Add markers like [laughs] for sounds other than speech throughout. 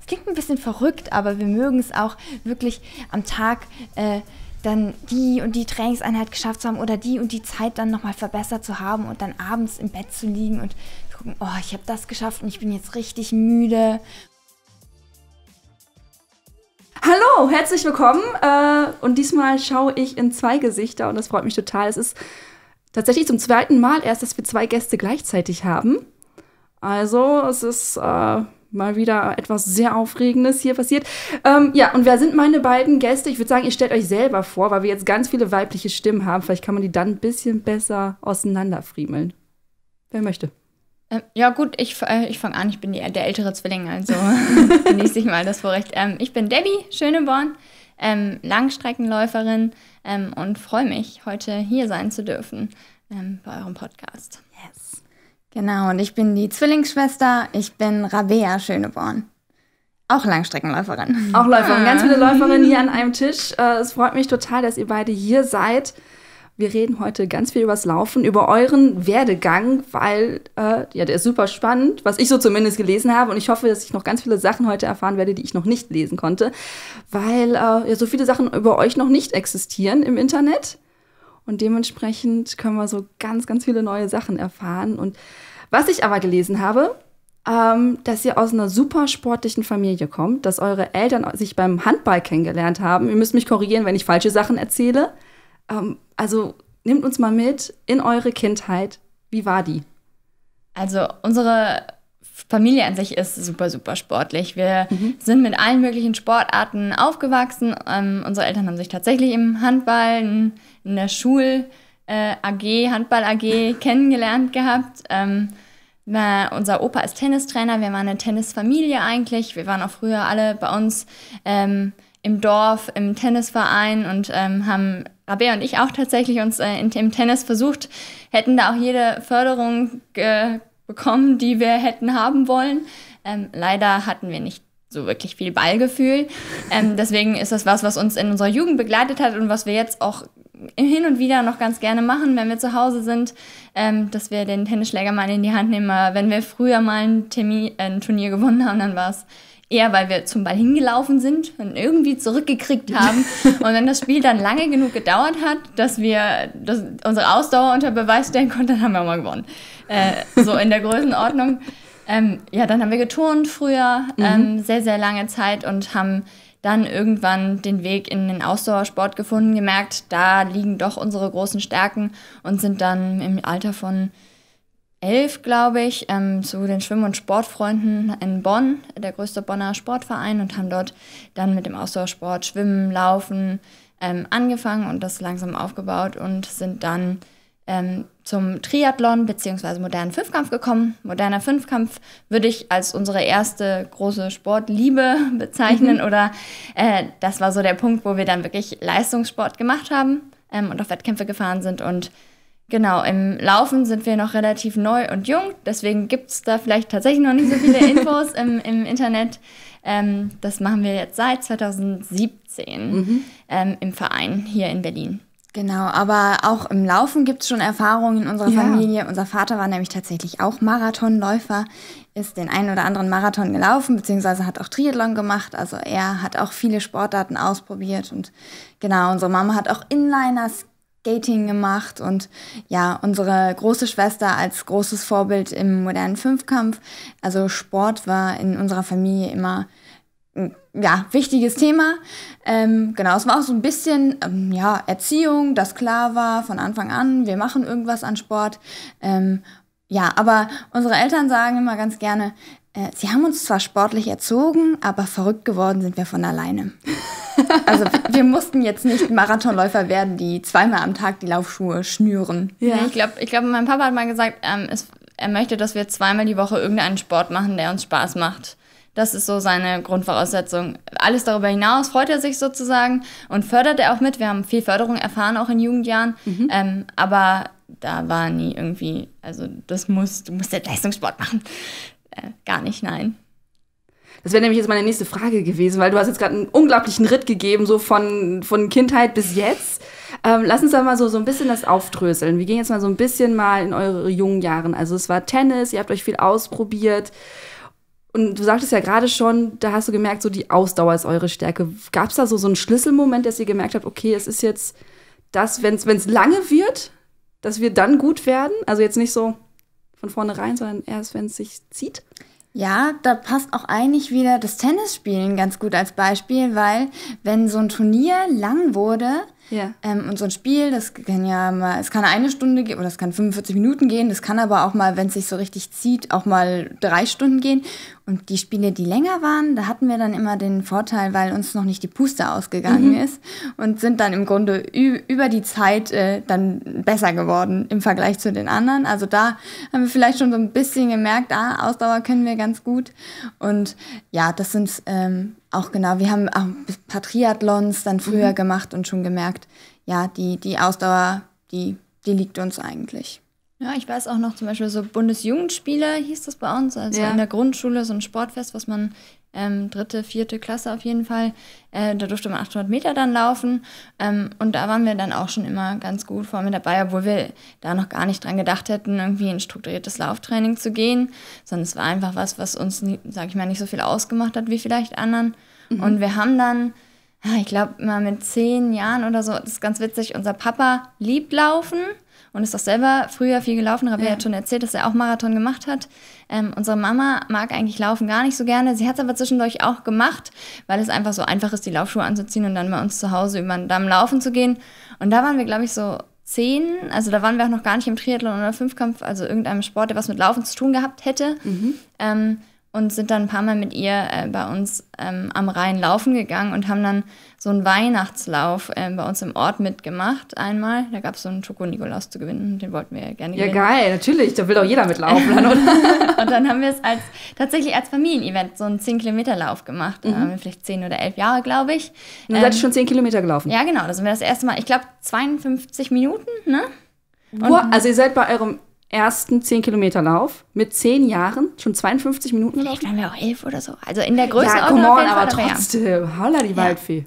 Es klingt ein bisschen verrückt, aber wir mögen es auch wirklich am Tag äh, dann die und die Trainingseinheit geschafft zu haben oder die und die Zeit dann nochmal verbessert zu haben und dann abends im Bett zu liegen und zu gucken, oh, ich habe das geschafft und ich bin jetzt richtig müde. Hallo, herzlich willkommen. Äh, Und diesmal schaue ich in zwei Gesichter und das freut mich total. Es ist tatsächlich zum zweiten Mal erst, dass wir zwei Gäste gleichzeitig haben. Also, es ist. Äh mal wieder etwas sehr Aufregendes hier passiert. Ähm, ja, und wer sind meine beiden Gäste? Ich würde sagen, ihr stellt euch selber vor, weil wir jetzt ganz viele weibliche Stimmen haben. Vielleicht kann man die dann ein bisschen besser auseinanderfriemeln. Wer möchte? Ähm, ja, gut, ich, äh, ich fange an. Ich bin die, der ältere Zwilling, also [laughs] genieße ich mal das Vorrecht. Ähm, ich bin Debbie Schöneborn, ähm, Langstreckenläuferin ähm, und freue mich, heute hier sein zu dürfen bei eurem Podcast. Genau, und ich bin die Zwillingsschwester, ich bin Rabea Schöneborn. Auch Langstreckenläuferin. Auch Läuferin, ah. ganz viele Läuferinnen hier an einem Tisch. Äh, es freut mich total, dass ihr beide hier seid. Wir reden heute ganz viel übers Laufen, über euren Werdegang, weil äh, ja, der ist super spannend, was ich so zumindest gelesen habe. Und ich hoffe, dass ich noch ganz viele Sachen heute erfahren werde, die ich noch nicht lesen konnte, weil äh, ja so viele Sachen über euch noch nicht existieren im Internet. Und dementsprechend können wir so ganz, ganz viele neue Sachen erfahren. Und was ich aber gelesen habe, ähm, dass ihr aus einer super sportlichen Familie kommt, dass eure Eltern sich beim Handball kennengelernt haben. Ihr müsst mich korrigieren, wenn ich falsche Sachen erzähle. Ähm, also nehmt uns mal mit in eure Kindheit. Wie war die? Also unsere Familie an sich ist super, super sportlich. Wir mhm. sind mit allen möglichen Sportarten aufgewachsen. Ähm, unsere Eltern haben sich tatsächlich im Handball, in, in der Schul- äh, AG, Handball AG kennengelernt gehabt. Ähm, na, unser Opa ist Tennistrainer, wir waren eine Tennisfamilie eigentlich. Wir waren auch früher alle bei uns ähm, im Dorf, im Tennisverein und ähm, haben Rabea und ich auch tatsächlich uns äh, in, im Tennis versucht, hätten da auch jede Förderung äh, bekommen, die wir hätten haben wollen. Ähm, leider hatten wir nicht so wirklich viel Ballgefühl. Ähm, [laughs] deswegen ist das was, was uns in unserer Jugend begleitet hat und was wir jetzt auch hin und wieder noch ganz gerne machen, wenn wir zu Hause sind, ähm, dass wir den Tennisschläger mal in die Hand nehmen. Wenn wir früher mal ein, Termin, äh, ein Turnier gewonnen haben, dann war es eher weil wir zum Ball hingelaufen sind und irgendwie zurückgekriegt haben. [laughs] und wenn das Spiel dann lange genug gedauert hat, dass wir dass unsere Ausdauer unter Beweis stellen konnten, dann haben wir mal gewonnen. Äh, so in der Größenordnung. Ähm, ja, dann haben wir geturnt früher, ähm, mhm. sehr, sehr lange Zeit und haben dann irgendwann den Weg in den Ausdauersport gefunden, gemerkt, da liegen doch unsere großen Stärken und sind dann im Alter von elf, glaube ich, ähm, zu den Schwimm- und Sportfreunden in Bonn, der größte Bonner Sportverein, und haben dort dann mit dem Ausdauersport Schwimmen, Laufen ähm, angefangen und das langsam aufgebaut und sind dann ähm, zum Triathlon bzw. modernen Fünfkampf gekommen. Moderner Fünfkampf würde ich als unsere erste große Sportliebe [laughs] bezeichnen mhm. oder äh, das war so der Punkt, wo wir dann wirklich Leistungssport gemacht haben ähm, und auf Wettkämpfe gefahren sind und Genau, im Laufen sind wir noch relativ neu und jung, deswegen gibt es da vielleicht tatsächlich noch nicht so viele [laughs] Infos im, im Internet. Ähm, das machen wir jetzt seit 2017 mhm. ähm, im Verein hier in Berlin. Genau, aber auch im Laufen gibt es schon Erfahrungen in unserer ja. Familie. Unser Vater war nämlich tatsächlich auch Marathonläufer, ist den einen oder anderen Marathon gelaufen, beziehungsweise hat auch Triathlon gemacht. Also er hat auch viele Sportarten ausprobiert. Und genau, unsere Mama hat auch Inliner, Skating gemacht und ja, unsere große Schwester als großes Vorbild im modernen Fünfkampf. Also Sport war in unserer Familie immer mm, ja, wichtiges Thema. Ähm, genau, es war auch so ein bisschen ähm, ja, Erziehung, das klar war von Anfang an, wir machen irgendwas an Sport. Ähm, ja, aber unsere Eltern sagen immer ganz gerne, äh, sie haben uns zwar sportlich erzogen, aber verrückt geworden sind wir von alleine. [laughs] Also wir mussten jetzt nicht Marathonläufer werden, die zweimal am Tag die Laufschuhe schnüren. Ja. ich glaube, ich glaub, mein Papa hat mal gesagt, ähm, es, er möchte, dass wir zweimal die Woche irgendeinen Sport machen, der uns Spaß macht. Das ist so seine Grundvoraussetzung. Alles darüber hinaus freut er sich sozusagen und fördert er auch mit. Wir haben viel Förderung erfahren, auch in Jugendjahren. Mhm. Ähm, aber da war nie irgendwie, also das muss, du musst jetzt Leistungssport machen. Äh, gar nicht, nein. Das wäre nämlich jetzt meine nächste Frage gewesen, weil du hast jetzt gerade einen unglaublichen Ritt gegeben, so von, von Kindheit bis jetzt. Ähm, lass uns da mal so, so ein bisschen das aufdröseln. Wir gehen jetzt mal so ein bisschen mal in eure jungen Jahren. Also es war Tennis, ihr habt euch viel ausprobiert. Und du sagtest ja gerade schon, da hast du gemerkt, so die Ausdauer ist eure Stärke. Gab es da so, so einen Schlüsselmoment, dass ihr gemerkt habt, okay, es ist jetzt das, wenn es lange wird, dass wir dann gut werden? Also jetzt nicht so, von vornherein, sondern erst, wenn es sich zieht. Ja, da passt auch eigentlich wieder das Tennisspielen ganz gut als Beispiel, weil wenn so ein Turnier lang wurde, ja. Ähm, und so ein Spiel, das kann ja mal, es kann eine Stunde gehen oder es kann 45 Minuten gehen, das kann aber auch mal, wenn es sich so richtig zieht, auch mal drei Stunden gehen. Und die Spiele, die länger waren, da hatten wir dann immer den Vorteil, weil uns noch nicht die Puste ausgegangen mhm. ist und sind dann im Grunde über die Zeit äh, dann besser geworden im Vergleich zu den anderen. Also da haben wir vielleicht schon so ein bisschen gemerkt, ah, Ausdauer können wir ganz gut. Und ja, das sind ähm, auch genau, wir haben auch ein paar Triathlons dann früher mhm. gemacht und schon gemerkt, ja, die, die Ausdauer, die, die liegt uns eigentlich. Ja, ich weiß auch noch zum Beispiel so Bundesjugendspiele hieß das bei uns, also ja. in der Grundschule so ein Sportfest, was man ähm, dritte, vierte Klasse auf jeden Fall. Äh, da durfte man 800 Meter dann laufen. Ähm, und da waren wir dann auch schon immer ganz gut vorne dabei, obwohl wir da noch gar nicht dran gedacht hätten, irgendwie in strukturiertes Lauftraining zu gehen. Sondern es war einfach was, was uns, sag ich mal, nicht so viel ausgemacht hat wie vielleicht anderen. Mhm. Und wir haben dann, ah, ich glaube, mal mit zehn Jahren oder so, das ist ganz witzig, unser Papa liebt Laufen und ist auch selber früher viel gelaufen. Rabea ja. hat schon erzählt, dass er auch Marathon gemacht hat. Ähm, unsere Mama mag eigentlich Laufen gar nicht so gerne. Sie hat es aber zwischendurch auch gemacht, weil es einfach so einfach ist, die Laufschuhe anzuziehen und dann bei uns zu Hause über den Damm laufen zu gehen. Und da waren wir, glaube ich, so zehn. Also da waren wir auch noch gar nicht im Triathlon oder Fünfkampf, also irgendeinem Sport, der was mit Laufen zu tun gehabt hätte. Mhm. Ähm, und sind dann ein paar Mal mit ihr äh, bei uns ähm, am Rhein laufen gegangen und haben dann so einen Weihnachtslauf äh, bei uns im Ort mitgemacht einmal. Da gab es so einen Schoko-Nikolaus zu gewinnen und den wollten wir gerne gewinnen. Ja, geil, natürlich, da will doch jeder mitlaufen. Dann, [laughs] und dann haben wir es als, tatsächlich als Familienevent, so einen 10-Kilometer-Lauf gemacht. Mhm. Äh, vielleicht 10 oder 11 Jahre, glaube ich. Dann ähm, seid ihr schon 10 Kilometer gelaufen? Ja, genau, da sind wir das erste Mal, ich glaube 52 Minuten, ne? Und, also ihr seid bei eurem ersten 10-Kilometer-Lauf mit 10 Jahren schon 52 Minuten Vielleicht waren wir auch 11 oder so. Also in der Größenordnung. Ja, come on, aber trotzdem. Holla, die ja. Waldfee.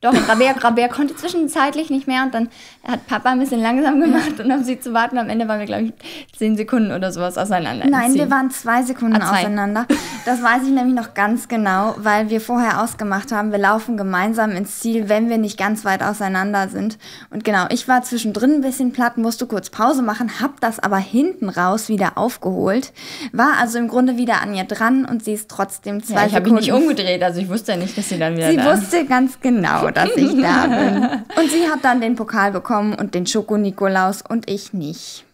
Doch, Rabea, Rabea konnte zwischenzeitlich nicht mehr und dann hat Papa ein bisschen langsam gemacht und um sie zu warten, am Ende waren wir, glaube ich, zehn Sekunden oder sowas auseinander. Nein, wir waren zwei Sekunden ah, zwei. auseinander. Das weiß ich nämlich noch ganz genau, weil wir vorher ausgemacht haben, wir laufen gemeinsam ins Ziel, wenn wir nicht ganz weit auseinander sind. Und genau, ich war zwischendrin ein bisschen platt, musste kurz Pause machen, hab das aber hinten raus wieder aufgeholt, war also im Grunde wieder an ihr dran und sie ist trotzdem zwei ja, ich Sekunden. ich habe mich nicht umgedreht, also ich wusste ja nicht, dass sie dann wieder. Sie da wusste ganz genau. Nico, dass ich da [laughs] bin. Und sie hat dann den Pokal bekommen und den Schoko-Nikolaus und ich nicht.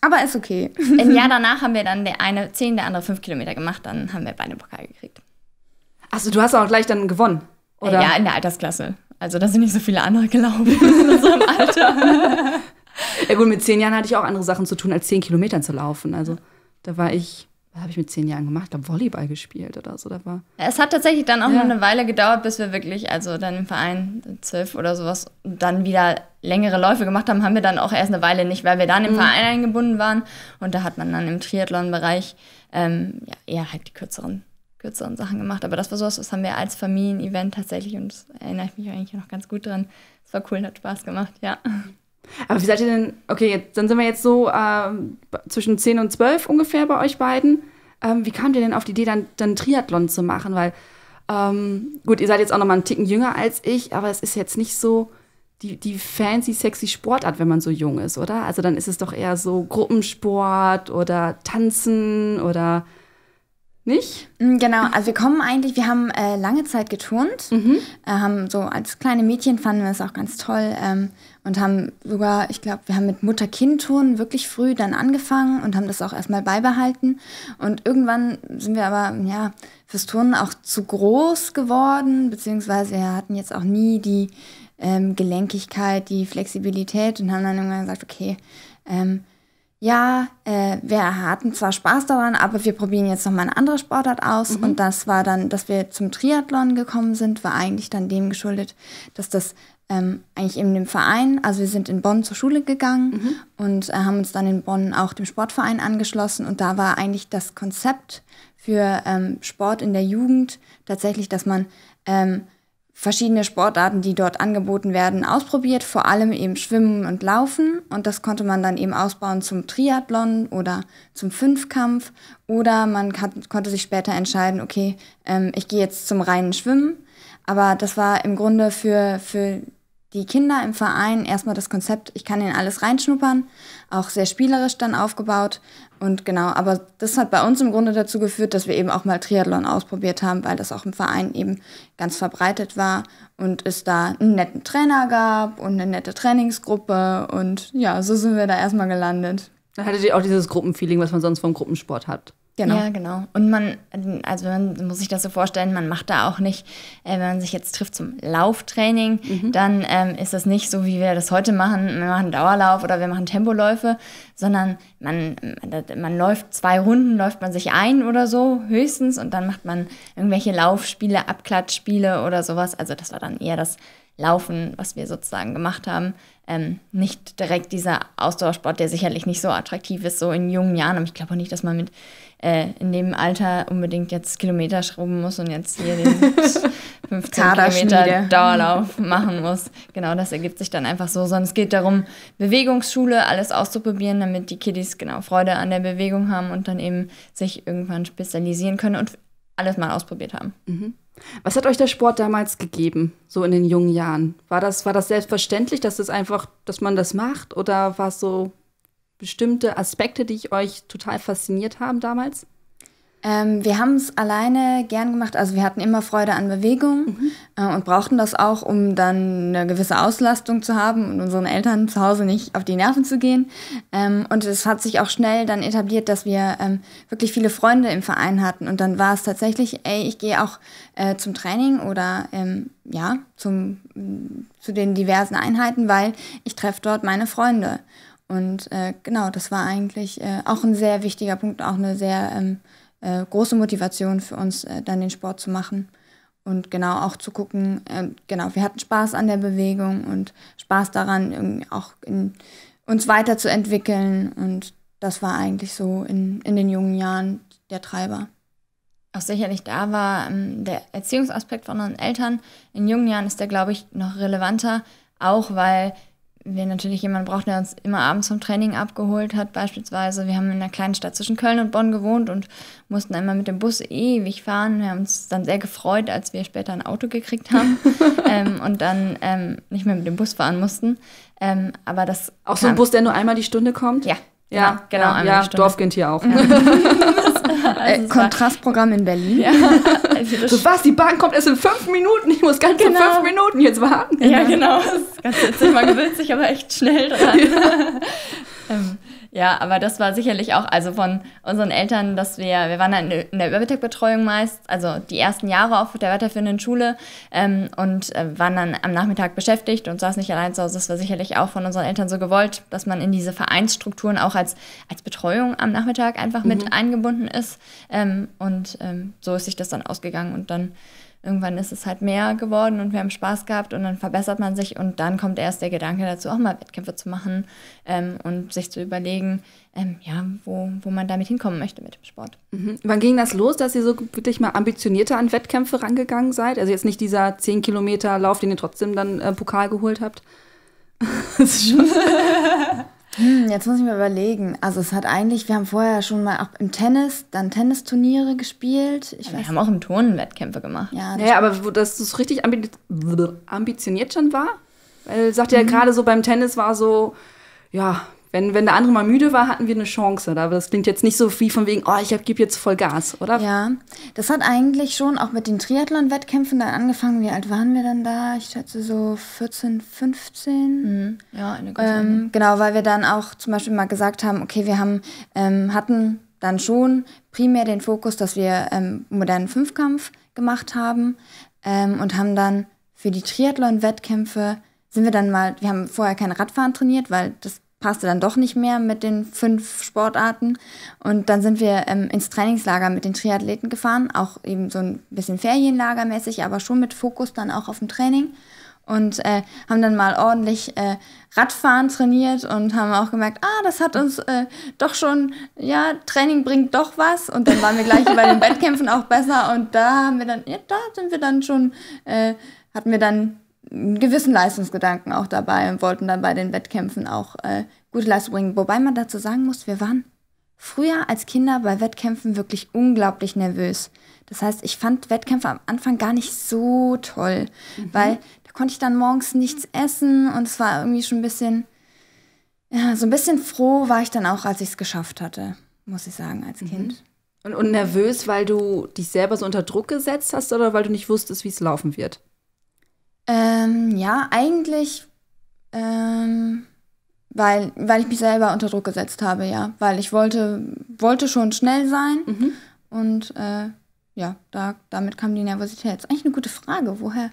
Aber ist okay. [laughs] Im Jahr danach haben wir dann der eine 10, der andere 5 Kilometer gemacht, dann haben wir beide einen Pokal gekriegt. Achso, du hast auch gleich dann gewonnen, oder? Ja, in der Altersklasse. Also da sind nicht so viele andere gelaufen [laughs] in unserem Alter. ja gut, mit zehn Jahren hatte ich auch andere Sachen zu tun, als zehn Kilometern zu laufen. Also da war ich habe ich mit zehn Jahren gemacht, habe Volleyball gespielt oder so. Da war es hat tatsächlich dann auch ja. eine Weile gedauert, bis wir wirklich, also dann im Verein zwölf oder sowas, dann wieder längere Läufe gemacht haben, haben wir dann auch erst eine Weile nicht, weil wir dann im mhm. Verein eingebunden waren. Und da hat man dann im Triathlon-Bereich ähm, ja, eher halt die kürzeren, kürzeren Sachen gemacht. Aber das war sowas, das haben wir als Familien-Event tatsächlich und das erinnere ich mich eigentlich noch ganz gut dran. Es war cool, hat Spaß gemacht, ja. Aber wie seid ihr denn, okay, jetzt, dann sind wir jetzt so äh, zwischen 10 und 12 ungefähr bei euch beiden. Ähm, wie kamt ihr denn auf die Idee, dann, dann Triathlon zu machen? Weil, ähm, gut, ihr seid jetzt auch noch mal einen Ticken jünger als ich, aber es ist jetzt nicht so die, die fancy, sexy Sportart, wenn man so jung ist, oder? Also dann ist es doch eher so Gruppensport oder Tanzen oder nicht? Mm, genau, also wir kommen eigentlich, wir haben äh, lange Zeit geturnt, mhm. äh, haben so als kleine Mädchen fanden wir es auch ganz toll ähm, und haben sogar, ich glaube, wir haben mit Mutter-Kind-Turnen wirklich früh dann angefangen und haben das auch erstmal beibehalten. Und irgendwann sind wir aber, ja, fürs Turnen auch zu groß geworden, beziehungsweise wir hatten jetzt auch nie die ähm, Gelenkigkeit, die Flexibilität und haben dann irgendwann gesagt, okay, ähm, ja, äh, wir hatten zwar Spaß daran, aber wir probieren jetzt nochmal eine andere Sportart aus. Mhm. Und das war dann, dass wir zum Triathlon gekommen sind, war eigentlich dann dem geschuldet, dass das ähm, eigentlich eben dem Verein. Also wir sind in Bonn zur Schule gegangen mhm. und äh, haben uns dann in Bonn auch dem Sportverein angeschlossen. Und da war eigentlich das Konzept für ähm, Sport in der Jugend tatsächlich, dass man ähm, verschiedene Sportarten, die dort angeboten werden, ausprobiert, vor allem eben Schwimmen und Laufen. Und das konnte man dann eben ausbauen zum Triathlon oder zum Fünfkampf. Oder man hat, konnte sich später entscheiden, okay, ähm, ich gehe jetzt zum reinen Schwimmen. Aber das war im Grunde für, für die Kinder im Verein erstmal das Konzept, ich kann in alles reinschnuppern, auch sehr spielerisch dann aufgebaut. Und genau, aber das hat bei uns im Grunde dazu geführt, dass wir eben auch mal Triathlon ausprobiert haben, weil das auch im Verein eben ganz verbreitet war und es da einen netten Trainer gab und eine nette Trainingsgruppe. Und ja, so sind wir da erstmal gelandet. Dann hattet ihr auch dieses Gruppenfeeling, was man sonst vom Gruppensport hat. Genau. Ja, genau. Und man, also man muss sich das so vorstellen, man macht da auch nicht, äh, wenn man sich jetzt trifft zum Lauftraining, mhm. dann ähm, ist das nicht so, wie wir das heute machen, wir machen Dauerlauf oder wir machen Tempoläufe, sondern man, man läuft zwei Runden, läuft man sich ein oder so höchstens und dann macht man irgendwelche Laufspiele, Abklatschspiele oder sowas. Also das war dann eher das Laufen, was wir sozusagen gemacht haben. Ähm, nicht direkt dieser Ausdauersport, der sicherlich nicht so attraktiv ist, so in jungen Jahren. Aber ich glaube auch nicht, dass man mit äh, in dem Alter unbedingt jetzt Kilometer schrauben muss und jetzt hier den 15 [laughs] Kilometer Dauerlauf machen muss. Genau, das ergibt sich dann einfach so. Sondern es geht darum, Bewegungsschule, alles auszuprobieren, damit die Kiddies genau Freude an der Bewegung haben und dann eben sich irgendwann spezialisieren können und alles mal ausprobiert haben. Mhm. Was hat euch der Sport damals gegeben, so in den jungen Jahren? War das, war das selbstverständlich, dass es einfach, dass man das macht? Oder war es so, bestimmte Aspekte, die ich euch total fasziniert haben damals? Ähm, wir haben es alleine gern gemacht. Also wir hatten immer Freude an Bewegung mhm. äh, und brauchten das auch, um dann eine gewisse Auslastung zu haben und unseren Eltern zu Hause nicht auf die Nerven zu gehen. Ähm, und es hat sich auch schnell dann etabliert, dass wir ähm, wirklich viele Freunde im Verein hatten. Und dann war es tatsächlich, ey, ich gehe auch äh, zum Training oder ähm, ja, zum, zu den diversen Einheiten, weil ich treffe dort meine Freunde. Und äh, genau, das war eigentlich äh, auch ein sehr wichtiger Punkt, auch eine sehr ähm, äh, große Motivation für uns, äh, dann den Sport zu machen. Und genau auch zu gucken, ähm, genau, wir hatten Spaß an der Bewegung und Spaß daran, auch in, uns weiterzuentwickeln. Und das war eigentlich so in, in den jungen Jahren der Treiber auch sicherlich da war ähm, der Erziehungsaspekt von unseren Eltern. In jungen Jahren ist der, glaube ich, noch relevanter, auch weil wir natürlich jemanden brauchten, der uns immer abends vom Training abgeholt hat, beispielsweise. Wir haben in einer kleinen Stadt zwischen Köln und Bonn gewohnt und mussten einmal mit dem Bus ewig fahren. Wir haben uns dann sehr gefreut, als wir später ein Auto gekriegt haben [laughs] ähm, und dann ähm, nicht mehr mit dem Bus fahren mussten. Ähm, aber das auch so ein Bus, der nur einmal die Stunde kommt? Ja, ja, genau. Ja, ja Dorfkind hier auch. Ja. [laughs] [laughs] also äh, Kontrastprogramm in Berlin. Ja, [laughs] also so was, die Bahn kommt erst in fünf Minuten. Ich muss ganz genau. fünf Minuten jetzt warten. Ja, genau. genau. Das ist ganz witzig. Man gewöhnt sich aber echt schnell dran. Ja, aber das war sicherlich auch, also von unseren Eltern, dass wir, wir waren dann halt in der Übermittagbetreuung meist, also die ersten Jahre auf der weiterführenden Schule ähm, und äh, waren dann am Nachmittag beschäftigt und saß nicht allein zu Hause. Das war sicherlich auch von unseren Eltern so gewollt, dass man in diese Vereinsstrukturen auch als, als Betreuung am Nachmittag einfach mhm. mit eingebunden ist. Ähm, und ähm, so ist sich das dann ausgegangen und dann irgendwann ist es halt mehr geworden und wir haben Spaß gehabt und dann verbessert man sich und dann kommt erst der Gedanke dazu, auch mal Wettkämpfe zu machen ähm, und sich zu überlegen, ähm, ja, wo, wo man damit hinkommen möchte mit dem Sport. Mhm. Wann ging das los, dass ihr so wirklich mal ambitionierter an Wettkämpfe rangegangen seid? Also jetzt nicht dieser 10 Kilometer Lauf, den ihr trotzdem dann äh, Pokal geholt habt? [laughs] das ist schon [laughs] Hm, jetzt muss ich mir überlegen. Also es hat eigentlich, wir haben vorher schon mal auch im Tennis, dann Tennisturniere gespielt. Ich wir haben auch im Turnen Wettkämpfe gemacht. Ja, naja, aber wo das richtig ambi ambitioniert schon war, weil sagt mhm. ja gerade so beim Tennis war so, ja, wenn, wenn der andere mal müde war, hatten wir eine Chance. Aber das klingt jetzt nicht so wie von wegen, oh, ich gebe jetzt voll Gas, oder? Ja, das hat eigentlich schon auch mit den Triathlon-Wettkämpfen dann angefangen. Wie alt waren wir dann da? Ich schätze so 14, 15. Mhm. Ja, eine gute ähm, Genau, weil wir dann auch zum Beispiel mal gesagt haben, okay, wir haben, ähm, hatten dann schon primär den Fokus, dass wir ähm, modernen Fünfkampf gemacht haben ähm, und haben dann für die Triathlon-Wettkämpfe sind wir dann mal, wir haben vorher kein Radfahren trainiert, weil das passte dann doch nicht mehr mit den fünf Sportarten. Und dann sind wir ähm, ins Trainingslager mit den Triathleten gefahren, auch eben so ein bisschen Ferienlagermäßig, aber schon mit Fokus dann auch auf dem Training. Und äh, haben dann mal ordentlich äh, Radfahren trainiert und haben auch gemerkt, ah, das hat uns äh, doch schon, ja, Training bringt doch was. Und dann waren wir gleich bei den [laughs] Wettkämpfen auch besser. Und da haben wir dann, ja, da sind wir dann schon, äh, hatten wir dann einen gewissen Leistungsgedanken auch dabei und wollten dann bei den Wettkämpfen auch äh, gute Leistung bringen. Wobei man dazu sagen muss, wir waren früher als Kinder bei Wettkämpfen wirklich unglaublich nervös. Das heißt, ich fand Wettkämpfe am Anfang gar nicht so toll, mhm. weil da konnte ich dann morgens nichts essen und es war irgendwie schon ein bisschen, ja, so ein bisschen froh war ich dann auch, als ich es geschafft hatte, muss ich sagen, als mhm. Kind. Und, und nervös, weil du dich selber so unter Druck gesetzt hast oder weil du nicht wusstest, wie es laufen wird? Ähm, ja, eigentlich, ähm, weil, weil ich mich selber unter Druck gesetzt habe, ja. Weil ich wollte, wollte schon schnell sein mhm. und äh, ja, da, damit kam die Nervosität. Das ist eigentlich eine gute Frage. Woher,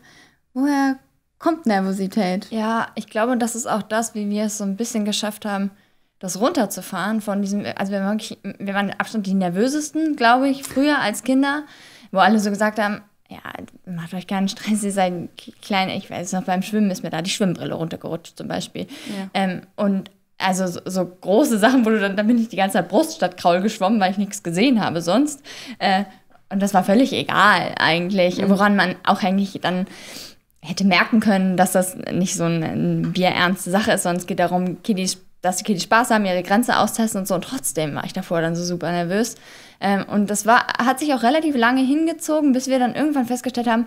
woher kommt Nervosität? Ja, ich glaube, das ist auch das, wie wir es so ein bisschen geschafft haben, das runterzufahren von diesem, also wir waren, wir waren mit Abstand die nervösesten, glaube ich, früher als Kinder, wo alle so gesagt haben, ja, macht euch keinen Stress, ihr seid klein, ich weiß noch, beim Schwimmen ist mir da die Schwimmbrille runtergerutscht zum Beispiel. Ja. Ähm, und also so, so, große Sachen, wo du dann, dann bin ich die ganze Zeit Brust statt Kraul geschwommen, weil ich nichts gesehen habe sonst. Äh, und das war völlig egal eigentlich, mhm. woran man auch eigentlich dann hätte merken können, dass das nicht so eine, bierernste Sache ist, sondern es geht darum, Kiddies dass die die Spaß haben, ihre Grenze austesten und so. Und trotzdem war ich davor dann so super nervös. Ähm, und das war, hat sich auch relativ lange hingezogen, bis wir dann irgendwann festgestellt haben,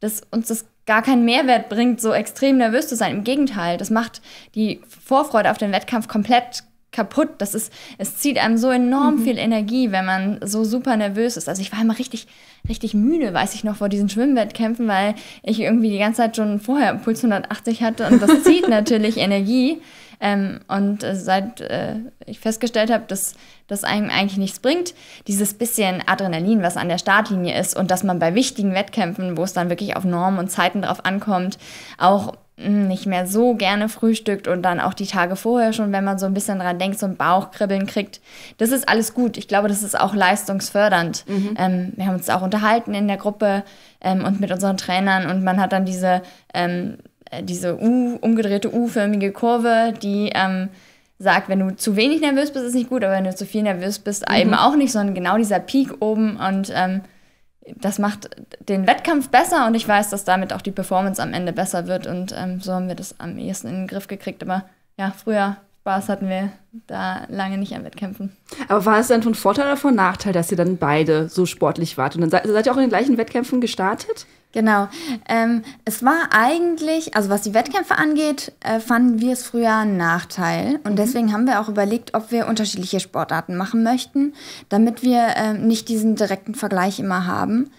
dass uns das gar keinen Mehrwert bringt, so extrem nervös zu sein. Im Gegenteil, das macht die Vorfreude auf den Wettkampf komplett kaputt. Das ist, es zieht einem so enorm mhm. viel Energie, wenn man so super nervös ist. Also ich war immer richtig, richtig müde, weiß ich noch, vor diesen Schwimmwettkämpfen, weil ich irgendwie die ganze Zeit schon vorher Puls 180 hatte und das zieht [laughs] natürlich Energie. Ähm, und äh, seit äh, ich festgestellt habe, dass das einem eigentlich nichts bringt, dieses bisschen Adrenalin, was an der Startlinie ist und dass man bei wichtigen Wettkämpfen, wo es dann wirklich auf Normen und Zeiten drauf ankommt, auch hm, nicht mehr so gerne frühstückt und dann auch die Tage vorher schon, wenn man so ein bisschen dran denkt, so ein Bauchkribbeln kriegt. Das ist alles gut. Ich glaube, das ist auch leistungsfördernd. Mhm. Ähm, wir haben uns auch unterhalten in der Gruppe ähm, und mit unseren Trainern und man hat dann diese ähm, äh, diese U, umgedrehte U-förmige Kurve, die ähm, sagt, wenn du zu wenig nervös bist, ist nicht gut, aber wenn du zu viel nervös bist, mhm. eben auch nicht, sondern genau dieser Peak oben und ähm, das macht den Wettkampf besser und ich weiß, dass damit auch die Performance am Ende besser wird und ähm, so haben wir das am ehesten in den Griff gekriegt. Aber ja, früher Spaß hatten wir da lange nicht an Wettkämpfen. Aber war es dann von Vorteil oder von Nachteil, dass ihr dann beide so sportlich wart? Und dann seid, seid ihr auch in den gleichen Wettkämpfen gestartet? Genau. Ähm, es war eigentlich, also was die Wettkämpfe angeht, äh, fanden wir es früher einen Nachteil. Und mhm. deswegen haben wir auch überlegt, ob wir unterschiedliche Sportarten machen möchten, damit wir äh, nicht diesen direkten Vergleich immer haben.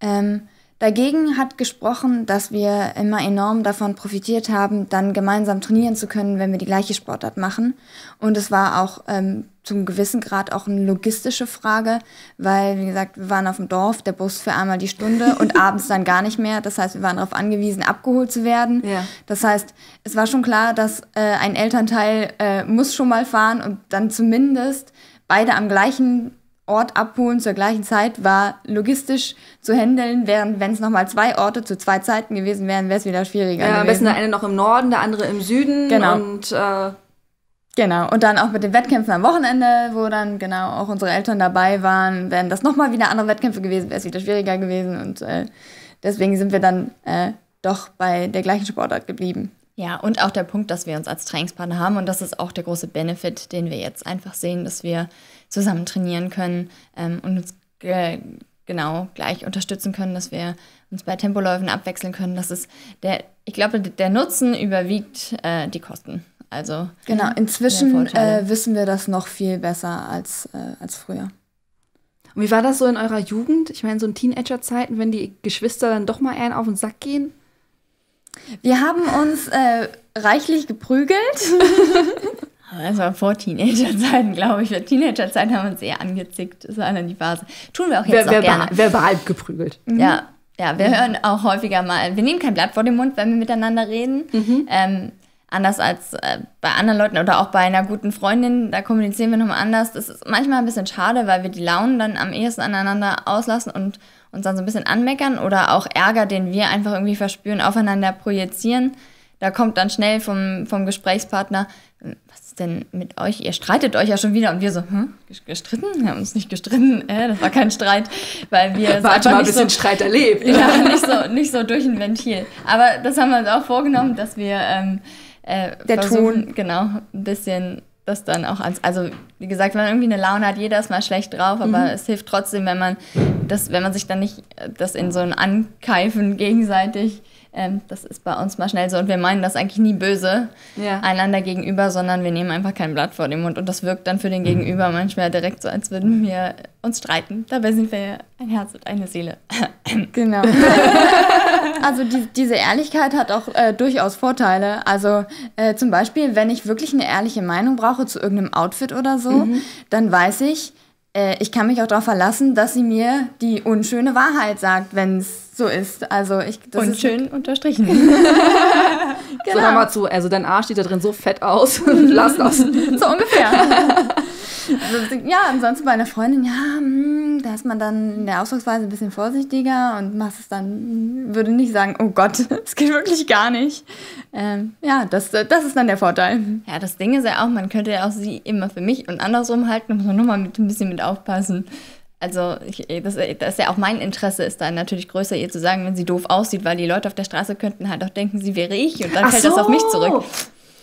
Ähm, Dagegen hat gesprochen, dass wir immer enorm davon profitiert haben, dann gemeinsam trainieren zu können, wenn wir die gleiche Sportart machen. Und es war auch ähm, zum gewissen Grad auch eine logistische Frage, weil, wie gesagt, wir waren auf dem Dorf, der Bus für einmal die Stunde und [laughs] abends dann gar nicht mehr. Das heißt, wir waren darauf angewiesen, abgeholt zu werden. Ja. Das heißt, es war schon klar, dass äh, ein Elternteil äh, muss schon mal fahren und dann zumindest beide am gleichen Ort abholen zur gleichen Zeit war logistisch zu handeln, während wenn es nochmal zwei Orte zu zwei Zeiten gewesen wären, wäre es wieder schwieriger. Ja, am besten der eine noch im Norden, der andere im Süden. Genau. Und, äh genau. Und dann auch mit den Wettkämpfen am Wochenende, wo dann genau auch unsere Eltern dabei waren, wären das nochmal wieder andere Wettkämpfe gewesen, wäre es wieder schwieriger gewesen. Und äh, deswegen sind wir dann äh, doch bei der gleichen Sportart geblieben. Ja, und auch der Punkt, dass wir uns als Trainingspartner haben und das ist auch der große Benefit, den wir jetzt einfach sehen, dass wir zusammen trainieren können ähm, und uns äh, genau gleich unterstützen können, dass wir uns bei Tempoläufen abwechseln können. Das ist der, ich glaube, der Nutzen überwiegt äh, die Kosten. Also genau, inzwischen äh, wissen wir das noch viel besser als, äh, als früher. Und wie war das so in eurer Jugend? Ich meine, so in Teenager-Zeiten, wenn die Geschwister dann doch mal einen auf den Sack gehen? Wir haben uns äh, reichlich geprügelt. [laughs] Das war vor Teenagerzeiten, glaube ich. Wir Teenagerzeiten haben wir uns eher angezickt. Das war dann die Phase. Tun wir auch jetzt Ver auch verbal, gerne. Verbal geprügelt. Mhm. Ja, ja, wir mhm. hören auch häufiger mal. Wir nehmen kein Blatt vor den Mund, wenn wir miteinander reden. Mhm. Ähm, anders als äh, bei anderen Leuten oder auch bei einer guten Freundin, da kommunizieren wir nochmal anders. Das ist manchmal ein bisschen schade, weil wir die Launen dann am ehesten aneinander auslassen und uns dann so ein bisschen anmeckern oder auch Ärger, den wir einfach irgendwie verspüren, aufeinander projizieren. Da kommt dann schnell vom, vom Gesprächspartner, denn mit euch? Ihr streitet euch ja schon wieder und wir so, hm, gestritten? Wir haben uns nicht gestritten, [laughs] äh, das war kein Streit, weil wir Warte so mal ein bisschen so, Streit erlebt. [laughs] Ja, nicht so, nicht so durch ein Ventil. Aber das haben wir uns auch vorgenommen, dass wir ähm, äh, Der Ton. genau, ein bisschen das dann auch als, also wie gesagt, wenn man irgendwie eine Laune hat, jeder ist mal schlecht drauf, aber mhm. es hilft trotzdem, wenn man das, wenn man sich dann nicht äh, das in so ein Ankeifen gegenseitig ähm, das ist bei uns mal schnell so und wir meinen das eigentlich nie böse ja. einander gegenüber, sondern wir nehmen einfach kein Blatt vor den Mund und das wirkt dann für den Gegenüber mhm. manchmal direkt so, als würden wir uns streiten. Dabei sind wir ja ein Herz und eine Seele. [clears throat] genau. [laughs] also die, diese Ehrlichkeit hat auch äh, durchaus Vorteile. Also äh, zum Beispiel, wenn ich wirklich eine ehrliche Meinung brauche zu irgendeinem Outfit oder so, mhm. dann weiß ich, äh, ich kann mich auch darauf verlassen, dass sie mir die unschöne Wahrheit sagt, wenn es so ist. Also ich, das Unschön ist unterstrichen. genau. [laughs] So, hör genau. mal zu. Also dein Arsch sieht da drin so fett aus. [laughs] Lass das. so ungefähr. [laughs] ja, ansonsten bei einer Freundin, ja, hm, da ist man dann in der Ausdrucksweise ein bisschen vorsichtiger und macht es dann, würde nicht sagen, oh Gott, es [laughs] geht wirklich gar nicht. Ähm, ja, das, das ist dann der Vorteil. Ja, das Ding ist ja auch, man könnte ja auch sie immer für mich und andersrum halten, da muss man nochmal mit, ein bisschen mit aufpassen. Also, ich, das, das, ist ja auch mein Interesse, ist dann natürlich größer, ihr zu sagen, wenn sie doof aussieht, weil die Leute auf der Straße könnten halt auch denken, sie wäre ich und dann Ach fällt so. das auf mich zurück.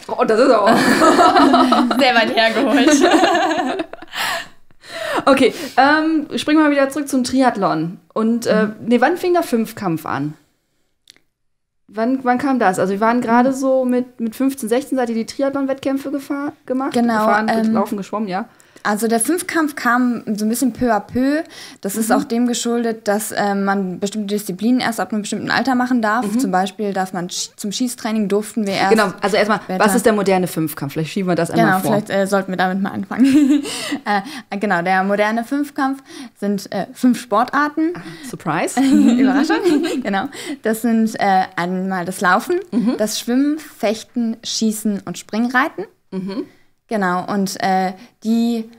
Oh, das ist auch [laughs] sehr weit hergeholt. [laughs] okay, ähm, springen wir mal wieder zurück zum Triathlon. Und äh, mhm. nee, wann fing der Fünfkampf an? Wann, wann kam das? Also wir waren gerade mhm. so mit, mit 15, 16, seid ihr die Triathlon-Wettkämpfe gemacht? Genau. Gefahren, ähm, laufen, geschwommen, ja. Also der Fünfkampf kam so ein bisschen peu à peu. Das mhm. ist auch dem geschuldet, dass äh, man bestimmte Disziplinen erst ab einem bestimmten Alter machen darf. Mhm. Zum Beispiel darf man sch zum Schießtraining durften wir erst. Genau, also erstmal, was ist der moderne Fünfkampf? Vielleicht schieben wir das einmal genau, vor. Genau, vielleicht äh, sollten wir damit mal anfangen. [laughs] äh, genau, der moderne Fünfkampf sind äh, fünf Sportarten. Ah, surprise. [laughs] Überraschung. [laughs] genau. Das sind äh, einmal das Laufen, mhm. das Schwimmen, Fechten, Schießen und Springreiten. Mhm. Genau, und äh, die,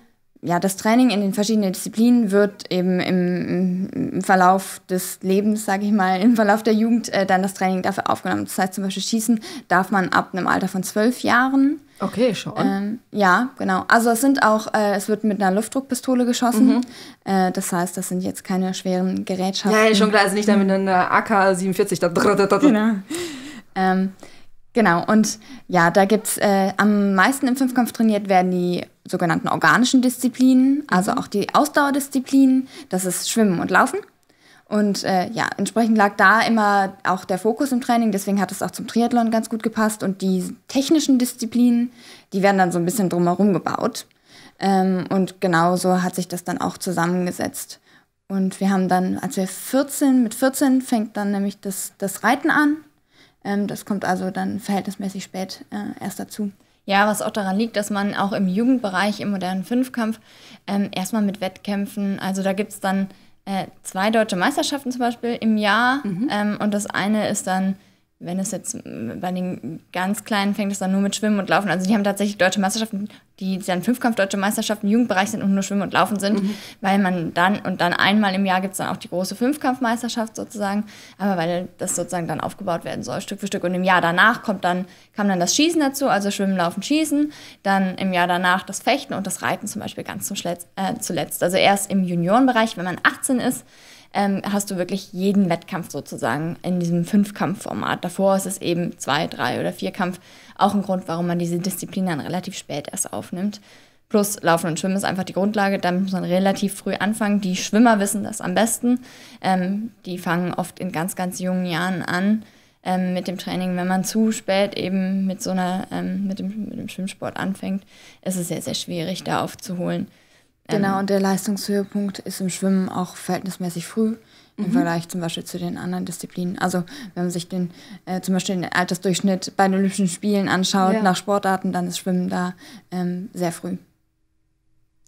ja, das Training in den verschiedenen Disziplinen wird eben im, im Verlauf des Lebens, sage ich mal, [laughs] im Verlauf der Jugend äh, dann das Training dafür aufgenommen. Das heißt zum Beispiel Schießen darf man ab einem Alter von zwölf Jahren. Okay, schon. Ähm, ja, genau. Also es sind auch, äh, es wird mit einer Luftdruckpistole geschossen. Mhm. Äh, das heißt, das sind jetzt keine schweren Gerätschaften. Ja, schon klar, also nicht mhm. dann mit einer AK-47. Genau. [laughs] Ähm, Genau, und ja, da gibt es äh, am meisten im Fünfkampf trainiert werden die sogenannten organischen Disziplinen, also mhm. auch die Ausdauerdisziplinen, das ist Schwimmen und Laufen. Und äh, ja, entsprechend lag da immer auch der Fokus im Training, deswegen hat es auch zum Triathlon ganz gut gepasst. Und die technischen Disziplinen, die werden dann so ein bisschen drumherum gebaut. Ähm, und genau so hat sich das dann auch zusammengesetzt. Und wir haben dann, als wir 14, mit 14 fängt dann nämlich das, das Reiten an ähm, das kommt also dann verhältnismäßig spät äh, erst dazu. Ja, was auch daran liegt, dass man auch im Jugendbereich im modernen Fünfkampf ähm, erstmal mit Wettkämpfen, also da gibt es dann äh, zwei deutsche Meisterschaften zum Beispiel im Jahr mhm. ähm, und das eine ist dann wenn es jetzt äh, bei den ganz Kleinen fängt es dann nur mit Schwimmen und Laufen. Also die haben tatsächlich deutsche Meisterschaften, die dann Fünfkampf deutsche Meisterschaften im Jugendbereich sind und nur Schwimmen und Laufen sind, mhm. weil man dann und dann einmal im Jahr gibt es dann auch die große Fünfkampfmeisterschaft sozusagen, aber weil das sozusagen dann aufgebaut werden soll Stück für Stück und im Jahr danach kommt dann kam dann das Schießen dazu, also Schwimmen, Laufen, Schießen, dann im Jahr danach das Fechten und das Reiten zum Beispiel ganz zum Schletz, äh, zuletzt. Also erst im Juniorenbereich, wenn man 18 ist, ähm, hast du wirklich jeden Wettkampf sozusagen in diesem Fünfkampfformat. Davor ist es eben zwei, drei oder vierkampf. Auch ein Grund, warum man diese Disziplin dann relativ spät erst aufnimmt. Plus Laufen und Schwimmen ist einfach die Grundlage. Da muss man relativ früh anfangen. Die Schwimmer wissen das am besten. Ähm, die fangen oft in ganz, ganz jungen Jahren an ähm, mit dem Training. Wenn man zu spät eben mit so einer, ähm, mit, dem, mit dem Schwimmsport anfängt, ist es sehr, sehr schwierig, da aufzuholen. Genau, ähm. und der Leistungshöhepunkt ist im Schwimmen auch verhältnismäßig früh im mhm. Vergleich zum Beispiel zu den anderen Disziplinen. Also wenn man sich den äh, zum Beispiel den Altersdurchschnitt bei den Olympischen Spielen anschaut ja. nach Sportarten, dann ist Schwimmen da ähm, sehr früh.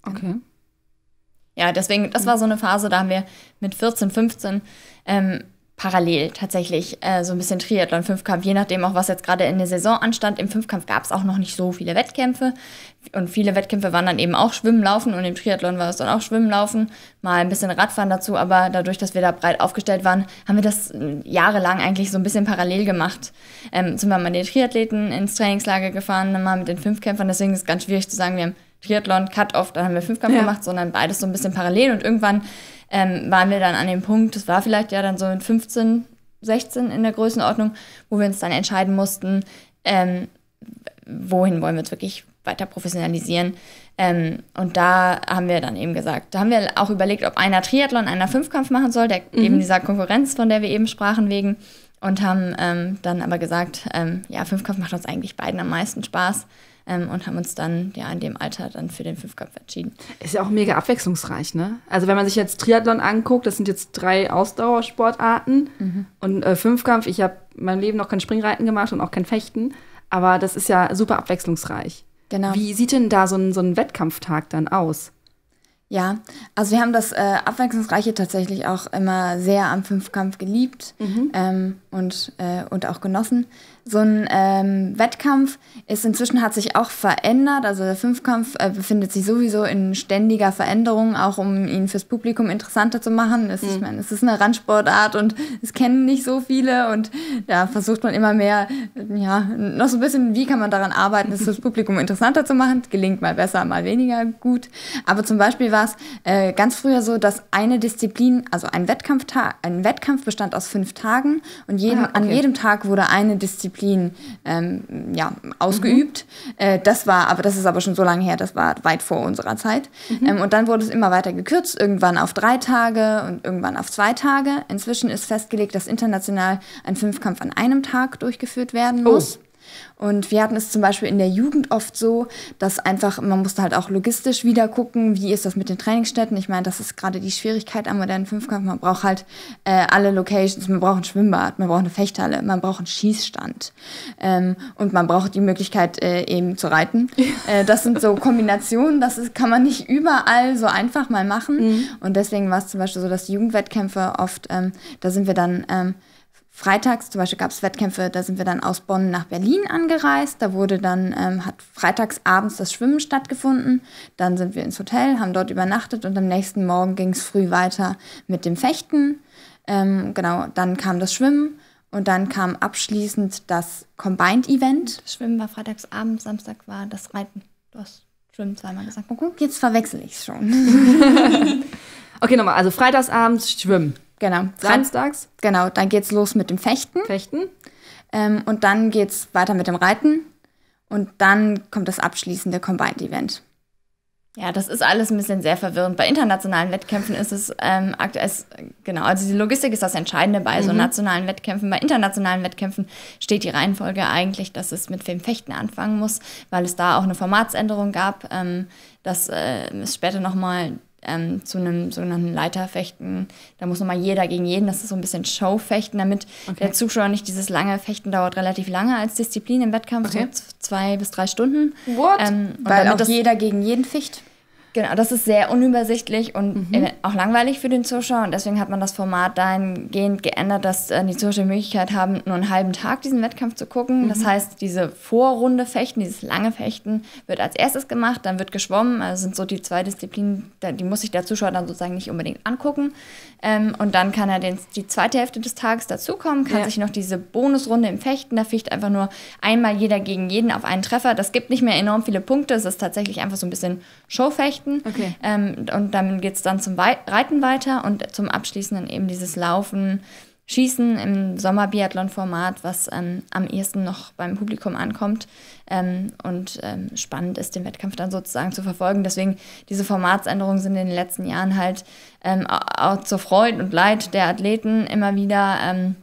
Okay. Ja, deswegen, das war so eine Phase, da haben wir mit 14, 15 ähm, parallel tatsächlich äh, so ein bisschen Triathlon, Fünfkampf, je nachdem auch, was jetzt gerade in der Saison anstand. Im Fünfkampf gab es auch noch nicht so viele Wettkämpfe und viele Wettkämpfe waren dann eben auch Schwimmen, Laufen und im Triathlon war es dann auch Schwimmen, Laufen, mal ein bisschen Radfahren dazu, aber dadurch, dass wir da breit aufgestellt waren, haben wir das äh, jahrelang eigentlich so ein bisschen parallel gemacht. Ähm, zum Beispiel mal den Triathleten ins Trainingslager gefahren, dann mal mit den Fünfkämpfern, deswegen ist es ganz schwierig zu sagen, wir haben Triathlon Cut-Off, dann haben wir Fünfkampf ja. gemacht, sondern beides so ein bisschen parallel. Und irgendwann ähm, waren wir dann an dem Punkt, das war vielleicht ja dann so in 15, 16 in der Größenordnung, wo wir uns dann entscheiden mussten, ähm, wohin wollen wir uns wirklich weiter professionalisieren. Ähm, und da haben wir dann eben gesagt, da haben wir auch überlegt, ob einer Triathlon, einer Fünfkampf machen soll, der mhm. eben dieser Konkurrenz, von der wir eben sprachen, wegen. Und haben ähm, dann aber gesagt, ähm, ja, Fünfkampf macht uns eigentlich beiden am meisten Spaß ähm, und haben uns dann ja in dem Alter dann für den Fünfkampf entschieden. Ist ja auch mega abwechslungsreich, ne? Also wenn man sich jetzt Triathlon anguckt, das sind jetzt drei Ausdauersportarten mhm. und äh, Fünfkampf, ich habe mein Leben noch kein Springreiten gemacht und auch kein Fechten, aber das ist ja super abwechslungsreich. Genau. Wie sieht denn da so ein, so ein Wettkampftag dann aus? Ja, also wir haben das äh, Abwechslungsreiche tatsächlich auch immer sehr am Fünfkampf geliebt mhm. ähm, und, äh, und auch genossen so ein ähm, Wettkampf ist inzwischen hat sich auch verändert. Also der Fünfkampf äh, befindet sich sowieso in ständiger Veränderung, auch um ihn fürs Publikum interessanter zu machen. Es, mhm. Ich meine, es ist eine Randsportart und es kennen nicht so viele und da versucht man immer mehr, ja, noch so ein bisschen, wie kann man daran arbeiten, es fürs [laughs] Publikum interessanter zu machen. Gelingt mal besser, mal weniger gut. Aber zum Beispiel war es äh, ganz früher so, dass eine Disziplin, also ein Wettkampftag, ein Wettkampf bestand aus fünf Tagen und jedem, ah, okay. an jedem Tag wurde eine Disziplin Disziplin ähm, ja, ausgeübt. Mhm. Äh, das war, aber das ist aber schon so lange her, das war weit vor unserer Zeit. Mhm. Ähm, und dann wurde es immer weiter gekürzt, irgendwann auf drei Tage und irgendwann auf zwei Tage. Inzwischen ist festgelegt, dass international ein Fünfkampf an einem Tag durchgeführt werden oh. muss. Oh. Und wir hatten es zum Beispiel in der Jugend oft so, dass einfach, man musste halt auch logistisch wieder gucken, wie ist das mit den Trainingsstätten. Ich meine, das ist gerade die Schwierigkeit am modernen Fünfkampf. Man braucht halt äh, alle Locations, man braucht ein Schwimmbad, man braucht eine Fechthalle, man braucht einen Schießstand ähm, und man braucht die Möglichkeit, äh, eben zu reiten. [laughs] äh, das sind so Kombinationen, das ist, kann man nicht überall so einfach mal machen. Mhm. Und deswegen war es zum Beispiel so, dass die Jugendwettkämpfe oft, ähm, da sind wir dann... Ähm, freitags zum Beispiel gab es Wettkämpfe, da sind wir dann aus Bonn nach Berlin angereist. Da wurde dann, ähm, hat freitags abends das Schwimmen stattgefunden. Dann sind wir ins Hotel, haben dort übernachtet und am nächsten Morgen ging es früh weiter mit dem Fechten. Ähm, genau, dann kam das Schwimmen und dann kam abschließend das Combined-Event. Das Schwimmen war freitags abends, Samstag war das Reiten. Du hast Schwimmen zweimal gesagt. Oh, gut, jetzt verwechsel ich es schon. [laughs] [laughs] okay, nochmal, also freitagsabends Schwimmen. Genau. Samstags? Genau, dann geht's los mit dem Fechten. Fechten. Ähm, und dann geht's weiter mit dem Reiten. Und dann kommt das abschließende Combined Event. Ja, das ist alles ein bisschen sehr verwirrend. Bei internationalen Wettkämpfen ist es ähm, aktuell, genau, also die Logistik ist das Entscheidende bei mhm. so nationalen Wettkämpfen. Bei internationalen Wettkämpfen steht die Reihenfolge eigentlich, dass es mit dem Fechten anfangen muss, weil es da auch eine Formatsänderung gab, ähm, dass äh, es später nochmal ähm, zu einem sogenannten Leiterfechten. Da muss nochmal jeder gegen jeden, das ist so ein bisschen Showfechten, damit okay. der Zuschauer nicht dieses lange Fechten dauert relativ lange als Disziplin im Wettkampf, okay. so zwei bis drei Stunden. What? Ähm, Weil damit auch jeder gegen jeden ficht. Genau, das ist sehr unübersichtlich und mhm. Äh, auch langweilig für den Zuschauer. Und deswegen hat man das Format dahingehend geändert, dass äh, die Zuschauer die Möglichkeit haben, nur einen halben Tag diesen Wettkampf zu gucken. Mhm. Das heißt, diese Vorrunde Fechten, dieses lange Fechten wird als erstes gemacht, dann wird geschwommen. Also sind so die zwei Disziplinen, die muss sich der Zuschauer dann sozusagen nicht unbedingt angucken. Ähm, und dann kann er die zweite Hälfte des Tages dazukommen, kann ja. sich noch diese Bonusrunde im Fechten, da ficht einfach nur einmal jeder gegen jeden auf einen Treffer. Das gibt nicht mehr enorm viele Punkte. Es ist tatsächlich einfach so ein bisschen Showfechten. Weihnachten. Okay. Ähm, und dann geht es dann zum Wei Reiten weiter und zum Abschließenden eben dieses Laufen, Schießen im sommerbiathlon format was ähm, am ehesten noch beim Publikum ankommt ähm, und ähm, spannend ist, den Wettkampf dann sozusagen zu verfolgen. Deswegen, diese Formatsänderungen sind in den letzten Jahren halt ähm, auch zur Freude und Leid der Athleten immer wieder ähm,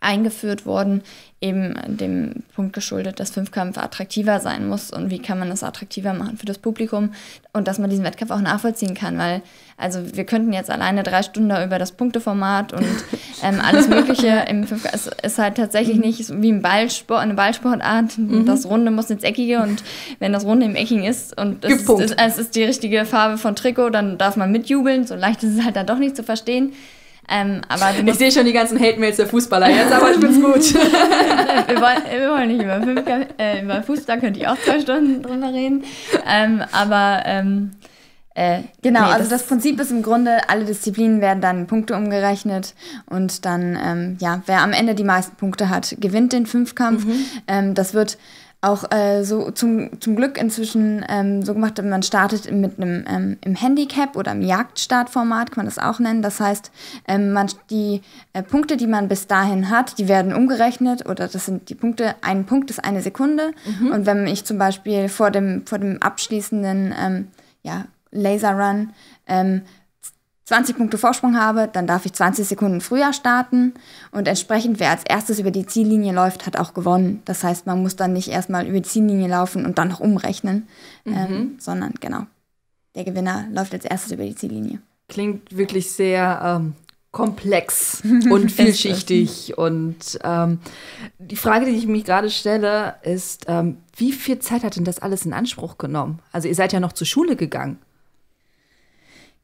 eingeführt worden, eben dem Punkt geschuldet, dass Fünfkampf attraktiver sein muss und wie kann man das attraktiver machen für das Publikum und dass man diesen Wettkampf auch nachvollziehen kann, weil also wir könnten jetzt alleine drei Stunden über das Punkteformat und [laughs] ähm, alles Mögliche im Fünfkampf, es ist halt tatsächlich nicht wie ein Ballsport, eine Ballsportart, mhm. das Runde muss ins Eckige und wenn das Runde im Eckigen ist und es ist, es ist die richtige Farbe von Trikot, dann darf man mitjubeln, so leicht ist es halt dann doch nicht zu verstehen. Ähm, aber ich sehe schon die ganzen Hate-Mails der Fußballer jetzt, aber ich bin's gut. [laughs] wir, wollen, wir, wollen, nicht über, Fünf, äh, über Fußball, könnte ich auch zwei Stunden drüber reden. Ähm, aber ähm, äh, genau, nee, also das, das, Prinzip ist im Grunde, alle Disziplinen werden dann in Punkte umgerechnet und dann, ähm, ja, wer am Ende die meisten Punkte hat, gewinnt den Fünfkampf. Mhm. Ähm, das wird auch äh, so zum, zum Glück inzwischen ähm, so gemacht, man startet mit einem ähm, im Handicap oder im Jagdstartformat, kann man das auch nennen. Das heißt, ähm, man, die äh, Punkte, die man bis dahin hat, die werden umgerechnet oder das sind die Punkte, ein Punkt ist eine Sekunde. Mhm. Und wenn ich zum Beispiel vor dem, vor dem abschließenden ähm, ja, Laser Run ähm, 20 Punkte Vorsprung habe, dann darf ich 20 Sekunden früher starten und entsprechend wer als erstes über die Ziellinie läuft, hat auch gewonnen. Das heißt, man muss dann nicht erstmal über die Ziellinie laufen und dann noch umrechnen, mhm. ähm, sondern genau, der Gewinner läuft als erstes über die Ziellinie. Klingt wirklich sehr ähm, komplex [laughs] und vielschichtig. und ähm, die Frage, die ich mich gerade stelle, ist, ähm, wie viel Zeit hat denn das alles in Anspruch genommen? Also ihr seid ja noch zur Schule gegangen.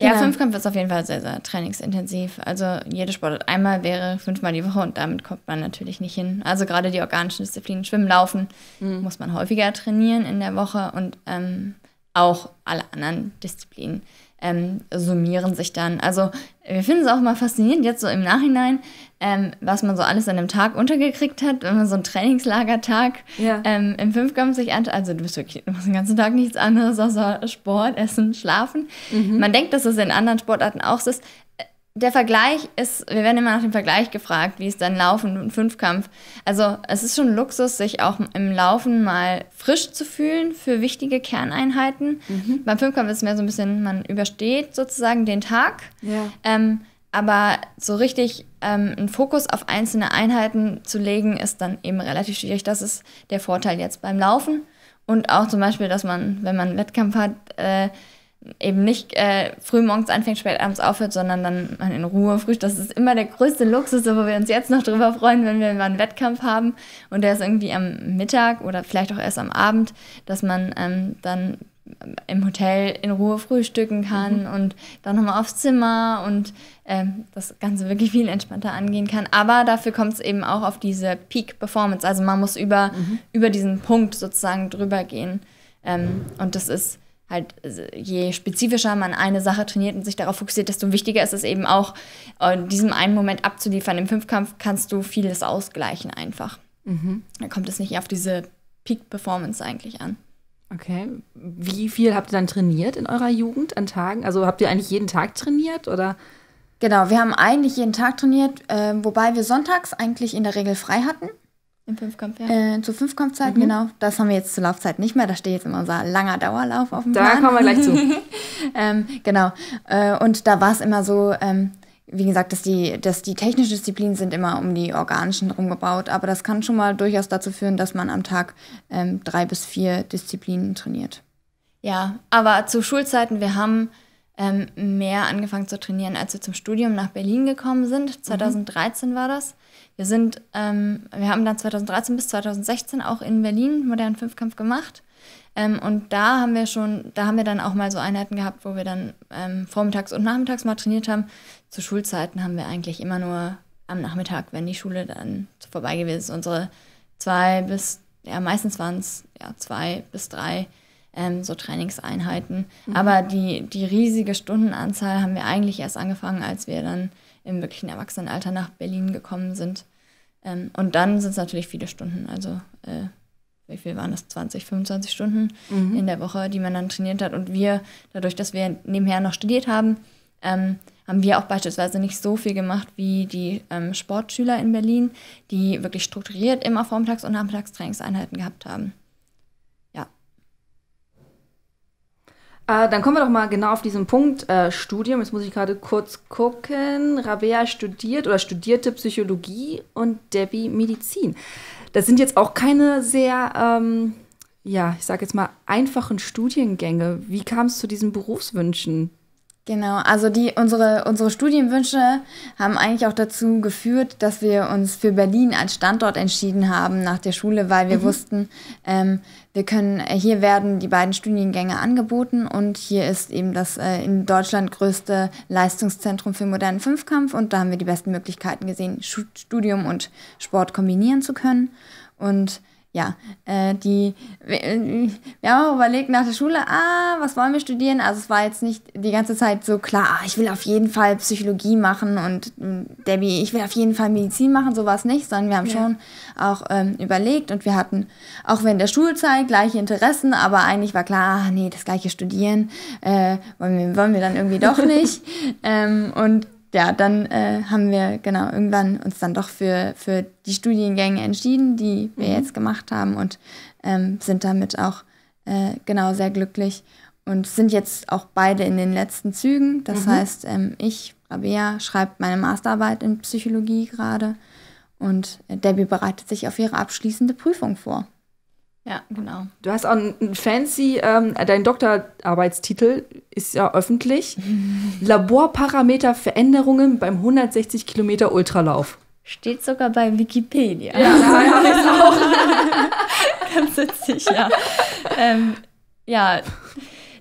Ja, Fünfkampf ist auf jeden Fall sehr, sehr trainingsintensiv. Also jede Sportart einmal wäre fünfmal die Woche und damit kommt man natürlich nicht hin. Also gerade die organischen Disziplinen, Schwimmen, Laufen, mhm. muss man häufiger trainieren in der Woche und ähm, auch alle anderen Disziplinen ähm, summieren sich dann. Also wir finden es auch mal faszinierend, jetzt so im Nachhinein, ähm, was man so alles an einem Tag untergekriegt hat, wenn man so einen Trainingslagertag ja. ähm, im Fünfkampf sich anschaut. Also du bist wirklich, du machst den ganzen Tag nichts anderes außer Sport, Essen, Schlafen. Mhm. Man denkt, dass es in anderen Sportarten auch so ist, der Vergleich ist, wir werden immer nach dem Vergleich gefragt, wie es dann Laufen und Fünfkampf. Also es ist schon Luxus, sich auch im Laufen mal frisch zu fühlen für wichtige Kerneinheiten. Mhm. Beim Fünfkampf ist es mehr so ein bisschen, man übersteht sozusagen den Tag. Ja. Ähm, aber so richtig ähm, einen Fokus auf einzelne Einheiten zu legen, ist dann eben relativ schwierig. Das ist der Vorteil jetzt beim Laufen. Und auch zum Beispiel, dass man, wenn man einen Wettkampf hat, äh, eben nicht äh, früh morgens anfängt, spät abends aufhört, sondern dann man in Ruhe frühstückt. Das ist immer der größte Luxus, wo wir uns jetzt noch drüber freuen, wenn wir mal einen Wettkampf haben und der ist irgendwie am Mittag oder vielleicht auch erst am Abend, dass man ähm, dann im Hotel in Ruhe frühstücken kann mhm. und dann nochmal aufs Zimmer und ähm, das Ganze wirklich viel entspannter angehen kann. Aber dafür kommt es eben auch auf diese Peak-Performance. Also man muss über, mhm. über diesen Punkt sozusagen drüber gehen. Ähm, und das ist halt also je spezifischer man eine Sache trainiert und sich darauf fokussiert, desto wichtiger ist es eben auch, in äh, diesem einen Moment abzuliefern. Im Fünfkampf kannst du vieles ausgleichen einfach. Mhm. Da kommt es nicht auf diese Peak-Performance eigentlich an. Okay. Wie viel habt ihr dann trainiert in eurer Jugend an Tagen? Also habt ihr eigentlich jeden Tag trainiert oder? Genau, wir haben eigentlich jeden Tag trainiert, äh, wobei wir sonntags eigentlich in der Regel frei hatten. Im Fünfkampf, ja. Äh, zur Fünfkampfzeit, mhm. genau. Das haben wir jetzt zur Laufzeit nicht mehr. Da steht jetzt immer unser langer Dauerlauf auf dem Da Plan. kommen wir gleich zu. [laughs] ähm, genau. Äh, und da war es immer so, ähm, wie gesagt, dass die, dass die technischen Disziplinen sind immer um die organischen drum gebaut. Aber das kann schon mal durchaus dazu führen, dass man am Tag ähm, drei bis vier Disziplinen trainiert. Ja, aber zu Schulzeiten, wir haben ähm, mehr angefangen zu trainieren, als wir zum Studium nach Berlin gekommen sind. 2013 mhm. war das. Wir sind, ähm, wir haben dann 2013 bis 2016 auch in Berlin modernen Fünfkampf gemacht. Ähm, und da haben wir schon, da haben wir dann auch mal so Einheiten gehabt, wo wir dann ähm, vormittags und nachmittags mal trainiert haben. Zu Schulzeiten haben wir eigentlich immer nur am Nachmittag, wenn die Schule dann vorbei gewesen ist, unsere zwei bis, ja meistens waren es ja zwei bis drei ähm, so Trainingseinheiten. Mhm. Aber die, die riesige Stundenanzahl haben wir eigentlich erst angefangen, als wir dann im wirklichen Erwachsenenalter nach Berlin gekommen sind. Ähm, und dann sind es natürlich viele Stunden. Also äh, wie viel waren das? 20, 25 Stunden mhm. in der Woche, die man dann trainiert hat. Und wir, dadurch, dass wir nebenher noch studiert haben, ähm, haben wir auch beispielsweise nicht so viel gemacht wie die ähm, Sportschüler in Berlin, die wirklich strukturiert immer vormittags- und nachmittags Trainingseinheiten gehabt haben. Äh, dann kommen wir doch mal genau auf diesen Punkt äh, Studium. Jetzt muss ich gerade kurz gucken. Rabea studiert oder studierte Psychologie und Debbie Medizin. Das sind jetzt auch keine sehr, ähm, ja, ich sage jetzt mal, einfachen Studiengänge. Wie kam es zu diesen Berufswünschen? Genau, also die, unsere, unsere Studienwünsche haben eigentlich auch dazu geführt, dass wir uns für Berlin als Standort entschieden haben nach der Schule, weil wir mhm. wussten, ähm, wir können, äh, hier werden die beiden Studiengänge angeboten und hier ist eben das äh, in Deutschland größte Leistungszentrum für modernen Fünfkampf und da haben wir die besten Möglichkeiten gesehen, Studium und Sport kombinieren zu können. Und ja, äh, die, äh, wir haben auch überlegt nach der Schule, ah, was wollen wir studieren? Also es war jetzt nicht die ganze Zeit so klar, ah, ich will auf jeden Fall Psychologie machen und mm, Debbie, ich will auf jeden Fall Medizin machen, sowas nicht, sondern wir haben ja. schon auch ähm, überlegt und wir hatten auch während der Schulzeit gleiche Interessen, aber eigentlich war klar, ah, nee, das gleiche studieren äh, wollen, wir, wollen wir dann irgendwie doch [laughs] nicht. ähm, und ja, dann äh, haben wir genau irgendwann uns dann doch für, für die Studiengänge entschieden, die wir mhm. jetzt gemacht haben und ähm, sind damit auch äh, genau sehr glücklich und sind jetzt auch beide in den letzten Zügen. Das mhm. heißt, ähm, ich, Rabea, schreibe meine Masterarbeit in Psychologie gerade und äh, Debbie bereitet sich auf ihre abschließende Prüfung vor. Ja, genau. Du hast auch einen fancy, ähm, dein Doktorarbeitstitel ist ja öffentlich. [laughs] Laborparameter Veränderungen beim 160 Kilometer Ultralauf. Steht sogar bei Wikipedia. Ja, habe ich auch. [laughs] Ganz witzig, ja. Ähm, ja.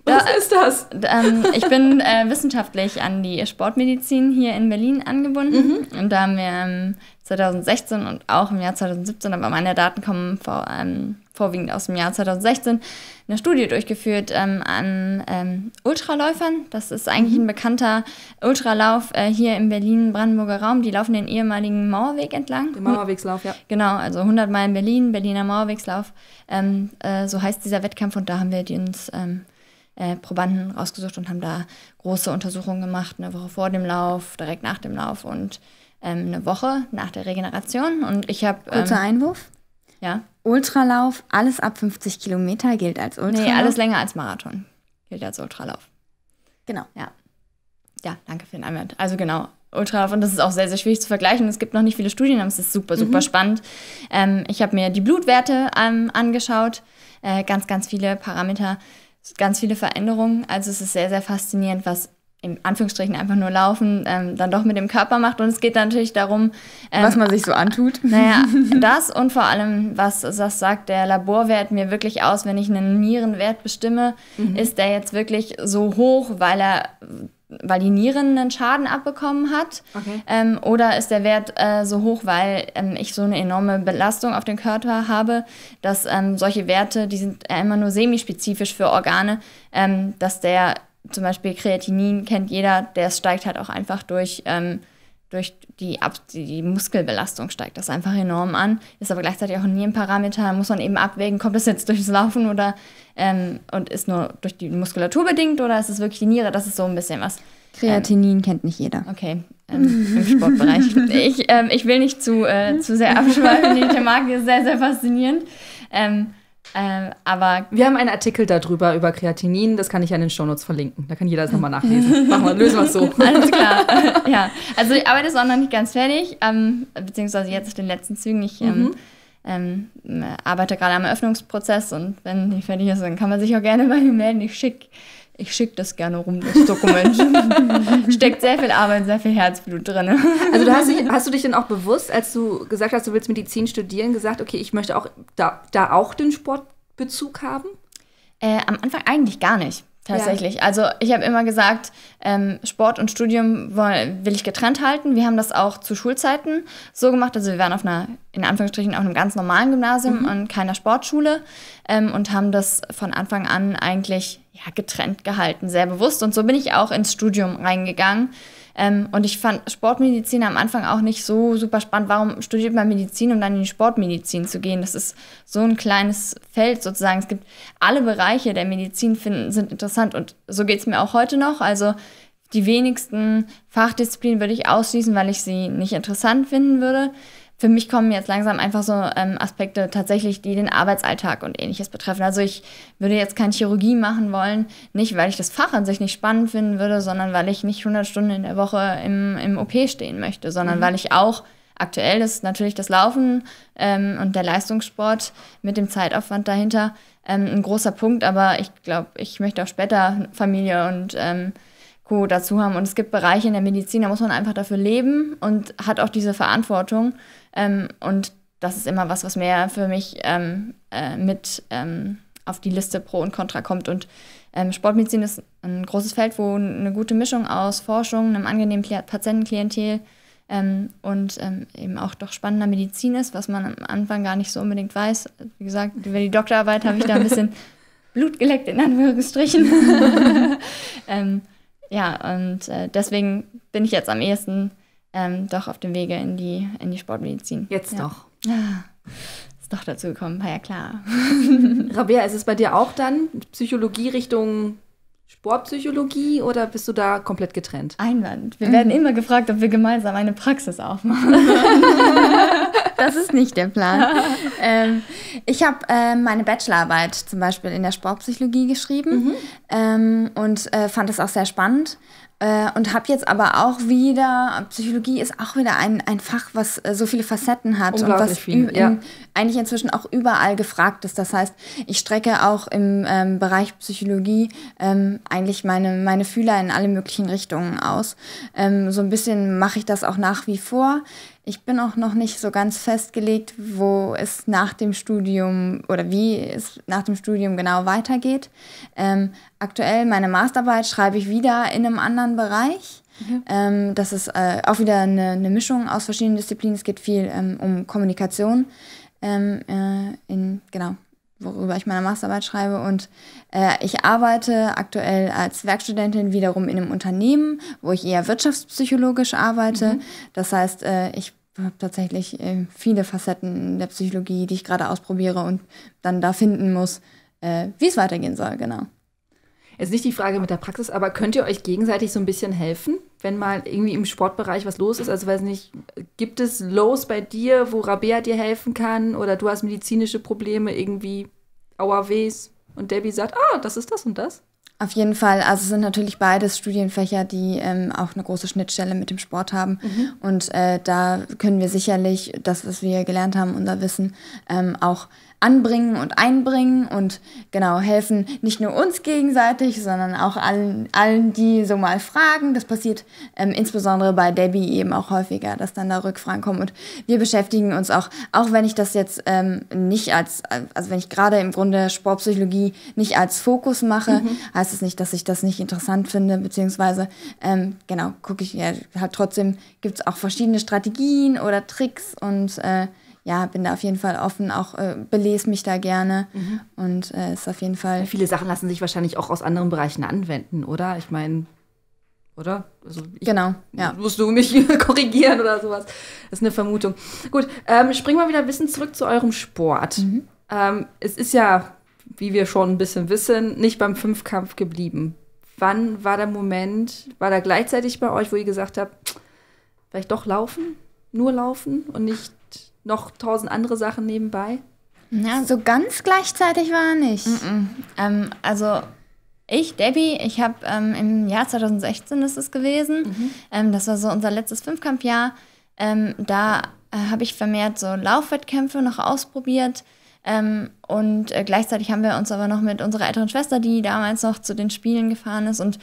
Was ist das? Ähm, ich bin äh, wissenschaftlich an die Sportmedizin hier in Berlin angebunden. Mhm. Und da haben wir ähm, 2016 und auch im Jahr 2017, aber meine Daten kommen vor, ähm, vorwiegend aus dem Jahr 2016, eine Studie durchgeführt ähm, an ähm, Ultraläufern. Das ist eigentlich mhm. ein bekannter Ultralauf äh, hier im Berlin-Brandenburger Raum. Die laufen den ehemaligen Mauerweg entlang. Den Mauerwegslauf, ja. Genau, also 100 Meilen Berlin, Berliner Mauerwegslauf. Ähm, äh, so heißt dieser Wettkampf und da haben wir die uns ähm, äh, Probanden rausgesucht und haben da große Untersuchungen gemacht, eine Woche vor dem Lauf, direkt nach dem Lauf und ähm, eine Woche nach der Regeneration. Und ich habe... Kurzer ähm, Einwurf. Ja. Ultralauf, alles ab 50 Kilometer gilt als Ultralauf. Nee, alles länger als Marathon gilt als Ultralauf. Genau. Ja. Ja, danke für den Einwand. Also genau, Ultralauf und das ist auch sehr, sehr schwierig zu vergleichen. Es gibt noch nicht viele Studien, aber es ist super, super mhm. spannend. Ähm, ich habe mir die Blutwerte ähm, angeschaut, äh, ganz, ganz viele Parameter, ganz viele Veränderungen. Also es ist sehr, sehr faszinierend, was in Anführungsstrichen einfach nur laufen, ähm, dann doch mit dem Körper macht. Und es geht dann natürlich darum, ähm, was man sich so antut. Naja, [laughs] das und vor allem, was, was sagt der Laborwert mir wirklich aus, wenn ich einen Nierenwert bestimme, mhm. ist der jetzt wirklich so hoch, weil er weil die Nieren einen Schaden abbekommen hat? Okay. Ähm, oder ist der Wert äh, so hoch, weil ähm, ich so eine enorme Belastung auf den Körper habe, dass ähm, solche Werte, die sind immer nur semispezifisch für Organe, ähm, dass der zum Beispiel Kreatinin kennt jeder, der steigt halt auch einfach durch, ähm, durch die, Ab die Muskelbelastung steigt das einfach enorm an. Ist aber gleichzeitig auch ein Nierenparameter, muss man eben abwägen, kommt das jetzt durchs Laufen oder ähm, und ist nur durch die Muskulatur bedingt oder ist es wirklich die Niere? Das ist so ein bisschen was. Ähm, Kreatinin ähm, kennt nicht jeder. Okay, ähm, im Sportbereich. [laughs] ich, ähm, ich will nicht zu, äh, zu sehr abschweifen. Die Thematik ist sehr, sehr faszinierend. Ähm, ähm, aber wir haben einen Artikel darüber, über Kreatinin. Das kann ich ja in den Shownotes verlinken. Da kann jeder das nochmal nachlesen. [laughs] Machen wir, lösen wir es so. Alles klar. [laughs] ja. Also die Arbeit ist auch noch nicht ganz fertig, ähm, beziehungsweise jetzt auf den letzten Zügen. Ich ähm, mhm. ähm, arbeite gerade am Eröffnungsprozess und wenn die fertig ist, dann kann man sich auch gerne bei mir melden. Ich schicke ich schicke das gerne rum, das Dokument. [laughs] Steckt sehr viel Arbeit, sehr viel Herzblut drin. Also du hast, dich, hast, du dich denn auch bewusst, als du gesagt hast, du willst Medizin studieren, gesagt, okay, ich möchte auch da, da auch den Sportbezug haben? Äh, am Anfang eigentlich gar nicht. Tatsächlich. Ja. Also ich habe immer gesagt, ähm, Sport und Studium will ich getrennt halten. Wir haben das auch zu Schulzeiten so gemacht. Also wir waren auf einer, in Anführungsstrichen, auf einem ganz normalen Gymnasium mhm. und keiner Sportschule ähm, und haben das von Anfang an eigentlich ja, getrennt gehalten, sehr bewusst. Und so bin ich auch ins Studium reingegangen. Ähm, und ich fand Sportmedizin am Anfang auch nicht so super spannend. Warum studiert man Medizin, um dann in die Sportmedizin zu gehen? Das ist so ein kleines Feld sozusagen. Es gibt alle Bereiche der Medizin finden, sind interessant. Und so geht es mir auch heute noch. Also die wenigsten Fachdisziplinen würde ich ausschließen, weil ich sie nicht interessant finden würde für mich kommen jetzt langsam einfach so ähm, Aspekte tatsächlich, die den Arbeitsalltag und ähnliches betreffen. Also ich würde jetzt keine Chirurgie machen wollen, nicht weil ich das Fach an sich nicht spannend finden würde, sondern weil ich nicht 100 Stunden in der Woche im, im OP stehen möchte, sondern mhm. weil ich auch aktuell ist natürlich das Laufen ähm, und der Leistungssport mit dem Zeitaufwand dahinter ähm, ein großer Punkt, aber ich glaube, ich möchte auch später Familie und ähm, gut dazu haben. Und es gibt Bereiche in der Medizin, da muss man einfach dafür leben und hat auch diese Verantwortung. Ähm, und das ist immer was, was mehr für mich ähm, äh, mit ähm, auf die Liste Pro und Contra kommt. Und ähm, Sportmedizin ist ein großes Feld, wo eine gute Mischung aus Forschung, einem angenehmen Patientenklientel ähm, und ähm, eben auch doch spannender Medizin ist, was man am Anfang gar nicht so unbedingt weiß. Wie gesagt, über die Doktorarbeit habe ich da ein bisschen [laughs] Blut geleckt, in Anführungsstrichen. [laughs] [laughs] ähm, ja, und äh, deswegen bin ich jetzt am ehesten ähm, doch auf dem Wege in die, in die Sportmedizin. Jetzt ja. doch. Ah, ist doch dazu gekommen, war ja klar. [laughs] Rabea, ist es bei dir auch dann Psychologie Richtung Sportpsychologie oder bist du da komplett getrennt? Einwand. Wir mhm. werden immer gefragt, ob wir gemeinsam eine Praxis aufmachen. [laughs] das ist nicht der Plan. [laughs] ähm, ich habe äh, meine Bachelorarbeit zum Beispiel in der Sportpsychologie geschrieben mhm. ähm, und äh, fand es auch sehr spannend. Äh, und habe jetzt aber auch wieder, Psychologie ist auch wieder ein, ein Fach, was äh, so viele Facetten hat und was viel, ja. in, eigentlich inzwischen auch überall gefragt ist. Das heißt, ich strecke auch im ähm, Bereich Psychologie ähm, eigentlich meine, meine Fühler in alle möglichen Richtungen aus. Ähm, so ein bisschen mache ich das auch nach wie vor. Ich bin auch noch nicht so ganz festgelegt, wo es nach dem Studium oder wie es nach dem Studium genau weitergeht. Ähm, aktuell meine Masterarbeit schreibe ich wieder in einem anderen Bereich. Mhm. Ähm, das ist äh, auch wieder eine, eine, Mischung aus verschiedenen Disziplinen. Es geht viel ähm, um Kommunikation. Ähm, äh, in, genau worüber ich meine Masterarbeit schreibe. Und äh, ich arbeite aktuell als Werkstudentin wiederum in einem Unternehmen, wo ich eher wirtschaftspsychologisch arbeite. Mhm. Das heißt, äh, ich habe tatsächlich äh, viele Facetten der Psychologie, die ich gerade ausprobiere und dann da finden muss, äh, wie es weitergehen soll, genau. Ist nicht die Frage mit der Praxis, aber könnt ihr euch gegenseitig so ein bisschen helfen, wenn mal irgendwie im Sportbereich was los ist? Also weiß nicht, gibt es Lows bei dir, wo Rabea dir helfen kann oder du hast medizinische Probleme, irgendwie AWs und Debbie sagt, ah, das ist das und das? Auf jeden Fall. Also es sind natürlich beides Studienfächer, die ähm, auch eine große Schnittstelle mit dem Sport haben. Mhm. Und äh, da können wir sicherlich das, was wir gelernt haben, unser Wissen ähm, auch anbringen und einbringen und genau helfen nicht nur uns gegenseitig, sondern auch allen, allen die so mal fragen. Das passiert ähm, insbesondere bei Debbie eben auch häufiger, dass dann da Rückfragen kommen. Und wir beschäftigen uns auch, auch wenn ich das jetzt ähm, nicht als, also wenn ich gerade im Grunde Sportpsychologie nicht als Fokus mache, mhm. heißt es das nicht, dass ich das nicht interessant finde, beziehungsweise ähm, genau, gucke ich ja halt trotzdem, gibt es auch verschiedene Strategien oder Tricks und äh, ja, bin da auf jeden Fall offen, auch äh, belese mich da gerne mhm. und äh, ist auf jeden Fall. Viele Sachen lassen sich wahrscheinlich auch aus anderen Bereichen anwenden, oder? Ich meine, oder? Also ich, genau, ja. Musst du mich [laughs] korrigieren oder sowas? Das ist eine Vermutung. Gut, ähm, springen wir wieder ein bisschen zurück zu eurem Sport. Mhm. Ähm, es ist ja, wie wir schon ein bisschen wissen, nicht beim Fünfkampf geblieben. Wann war der Moment, war da gleichzeitig bei euch, wo ihr gesagt habt, vielleicht doch laufen, nur laufen und nicht noch tausend andere Sachen nebenbei? Na, so ganz gleichzeitig war nicht. Mm -mm. Ähm, also ich, Debbie, ich habe ähm, im Jahr 2016 ist es gewesen. Mhm. Ähm, das war so unser letztes Fünfkampfjahr. Ähm, da äh, habe ich vermehrt so Laufwettkämpfe noch ausprobiert. Ähm, und äh, gleichzeitig haben wir uns aber noch mit unserer älteren Schwester, die damals noch zu den Spielen gefahren ist und